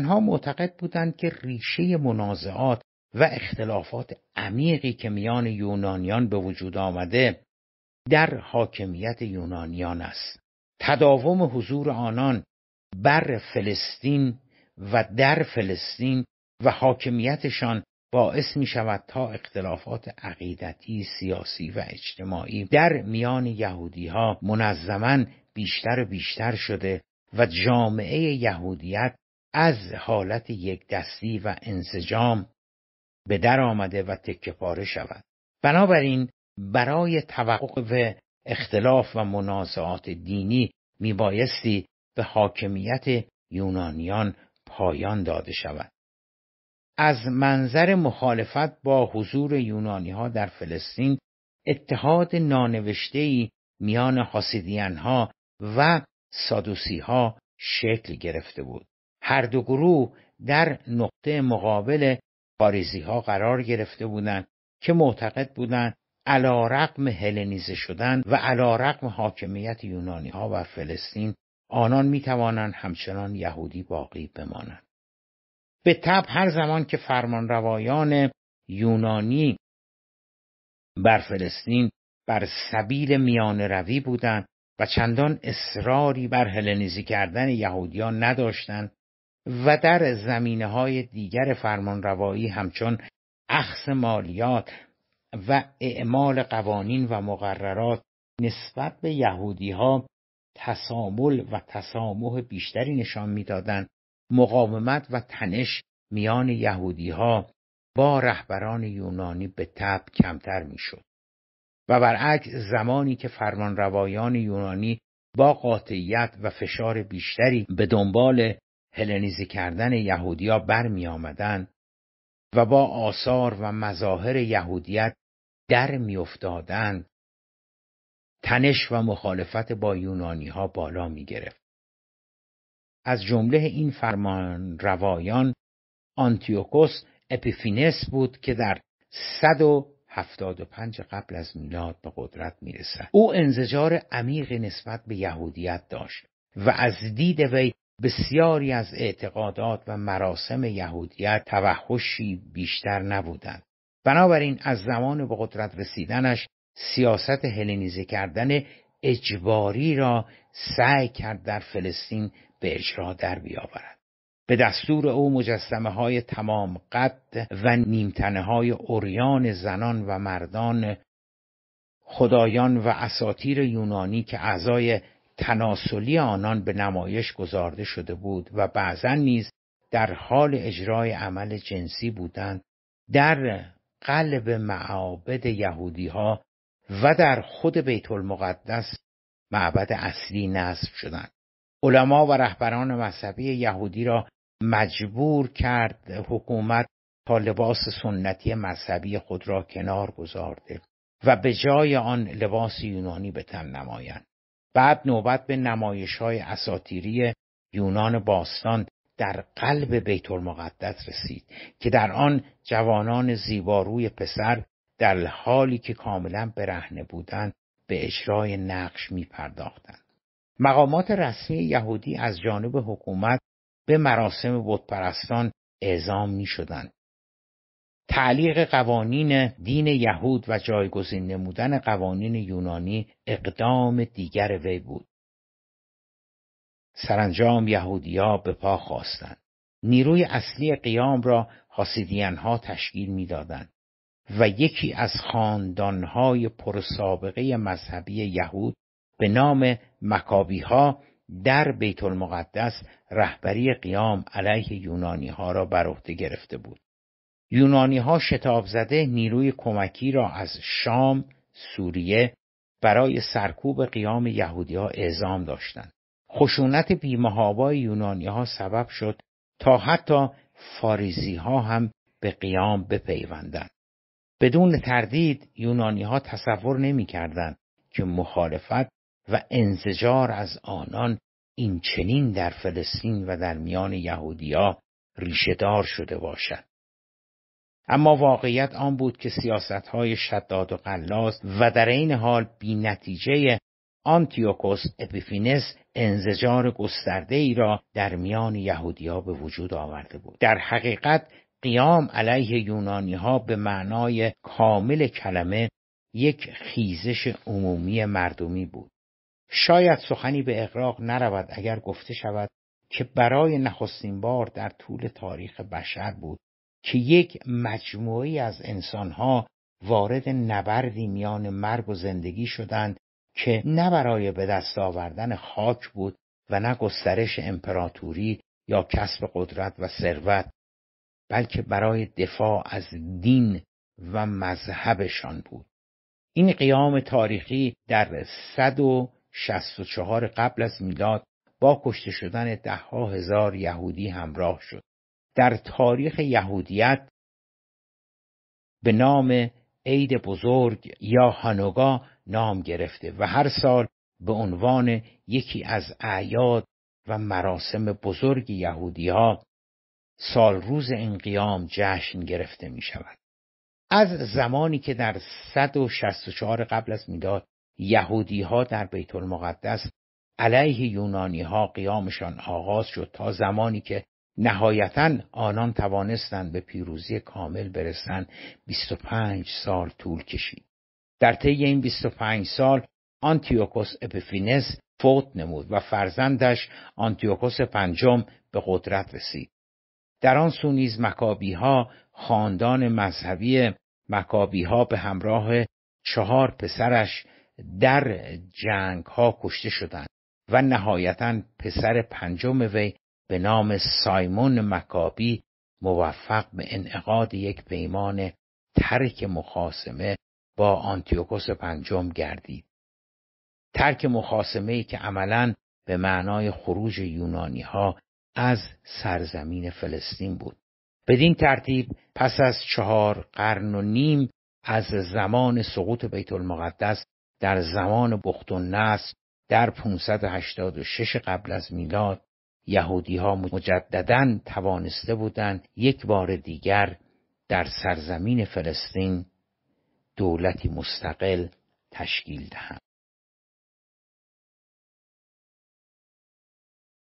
ها معتقد بودند که ریشه منازعات و اختلافات عمیقی که میان یونانیان به وجود آمده در حاکمیت یونانیان است. تداوم حضور آنان بر فلسطین و در فلسطین و حاکمیتشان باعث می شود تا اختلافات عقیدتی، سیاسی و اجتماعی در میان یهودی ها منظما بیشتر و بیشتر شده و جامعه یهودیت از حالت یک دستی و انسجام به در آمده و تکه پاره شود. بنابراین برای توقف اختلاف و منازعات دینی میبایستی به حاکمیت یونانیان پایان داده شود از منظر مخالفت با حضور یونانی ها در فلسطین اتحاد نانوشته میان حاسدیان ها و سادوسی ها شکل گرفته بود هر دو گروه در نقطه مقابل پاریزی ها قرار گرفته بودند که معتقد بودند علا رقم هلنیزه شدن و علا رقم حاکمیت یونانی ها و فلسطین آنان می توانند همچنان یهودی باقی بمانند. به تب هر زمان که فرمانروایان یونانی بر فلسطین بر سبیل میان روی بودند و چندان اصراری بر هلنیزی کردن یهودیان نداشتند و در زمینه های دیگر فرمانروایی همچون اخص مالیات و اعمال قوانین و مقررات نسبت به یهودی ها تسامل و تسامح بیشتری نشان میدادند مقاومت و تنش میان یهودیها با رهبران یونانی به تب کمتر میشد و برعکس زمانی که فرمانروایان یونانی با قاطعیت و فشار بیشتری به دنبال هلنیزی کردن یهودیا برمی آمدن و با آثار و مظاهر یهودیت در می تنش و مخالفت با یونانی ها بالا می گرفت. از جمله این فرمان روایان آنتیوکوس اپیفینس بود که در 175 قبل از میلاد به قدرت رسد. او انزجار عمیقی نسبت به یهودیت داشت و از دید وی بسیاری از اعتقادات و مراسم یهودیت توحشی بیشتر نبودند بنابراین از زمان به قدرت رسیدنش سیاست هلنیزه کردن اجباری را سعی کرد در فلسطین به اجرا در بیاورد به دستور او مجسمه های تمام قد و نیمتنه های اوریان زنان و مردان خدایان و اساتیر یونانی که اعضای تناسلی آنان به نمایش گذارده شده بود و بعضا نیز در حال اجرای عمل جنسی بودند در قلب معابد یهودی ها و در خود بیت المقدس معبد اصلی نصب شدند علما و رهبران مذهبی یهودی را مجبور کرد حکومت تا لباس سنتی مذهبی خود را کنار گذارده و به جای آن لباس یونانی به تن نمایند بعد نوبت به نمایش های اساتیری یونان باستان در قلب بیت المقدس رسید که در آن جوانان زیباروی پسر در حالی که کاملا برهنه بودند به اجرای نقش می پرداختن مقامات رسمی یهودی از جانب حکومت به مراسم بتپرستان اعزام می تعلیق قوانین دین یهود و جایگزین نمودن قوانین یونانی اقدام دیگر وی بود. سرانجام یهودیا به پا خواستند. نیروی اصلی قیام را حاسیدین ها تشکیل میدادند. و یکی از خاندانهای پرسابقه مذهبی یهود به نام مکابی ها در بیت المقدس رهبری قیام علیه یونانی ها را بر عهده گرفته بود. یونانی ها شتاب زده نیروی کمکی را از شام، سوریه برای سرکوب قیام یهودی ها اعزام داشتند. خشونت بیمهابای یونانی ها سبب شد تا حتی فاریزی ها هم به قیام بپیوندند. بدون تردید یونانی ها تصور نمی که مخالفت و انزجار از آنان این چنین در فلسطین و در میان یهودیا ریشهدار شده باشد. اما واقعیت آن بود که سیاست های شداد و قلاز و در این حال بی نتیجه آنتیوکوس اپیفینس انزجار گسترده ای را در میان یهودیا به وجود آورده بود. در حقیقت قیام علیه یونانی ها به معنای کامل کلمه یک خیزش عمومی مردمی بود. شاید سخنی به اقراق نرود اگر گفته شود که برای نخستین بار در طول تاریخ بشر بود که یک مجموعی از انسانها وارد نبردی میان مرگ و زندگی شدند که نه برای به دست آوردن خاک بود و نه گسترش امپراتوری یا کسب قدرت و ثروت بلکه برای دفاع از دین و مذهبشان بود این قیام تاریخی در 164 قبل از میلاد با کشته شدن دهها هزار یهودی همراه شد در تاریخ یهودیت به نام عید بزرگ یا هانوگا نام گرفته و هر سال به عنوان یکی از اعیاد و مراسم بزرگ یهودی ها سال روز این قیام جشن گرفته می شود. از زمانی که در 164 قبل از میلاد یهودی ها در بیت المقدس علیه یونانی ها قیامشان آغاز شد تا زمانی که نهایتا آنان توانستند به پیروزی کامل برسند 25 سال طول کشید. در طی این 25 سال آنتیوکوس اپفینس فوت نمود و فرزندش آنتیوکوس پنجم به قدرت رسید. در آن سو نیز مکابی ها خاندان مذهبی مکابی ها به همراه چهار پسرش در جنگ ها کشته شدند و نهایتا پسر پنجم وی به نام سایمون مکابی موفق به انعقاد یک پیمان ترک مخاسمه با آنتیوکوس پنجم گردید ترک مخاسمه ای که عملا به معنای خروج یونانی ها از سرزمین فلسطین بود بدین ترتیب پس از چهار قرن و نیم از زمان سقوط بیت المقدس در زمان بخت و نصر در 586 قبل از میلاد یهودی ها مجددا توانسته بودند یک بار دیگر در سرزمین فلسطین دولتی مستقل تشکیل دهند.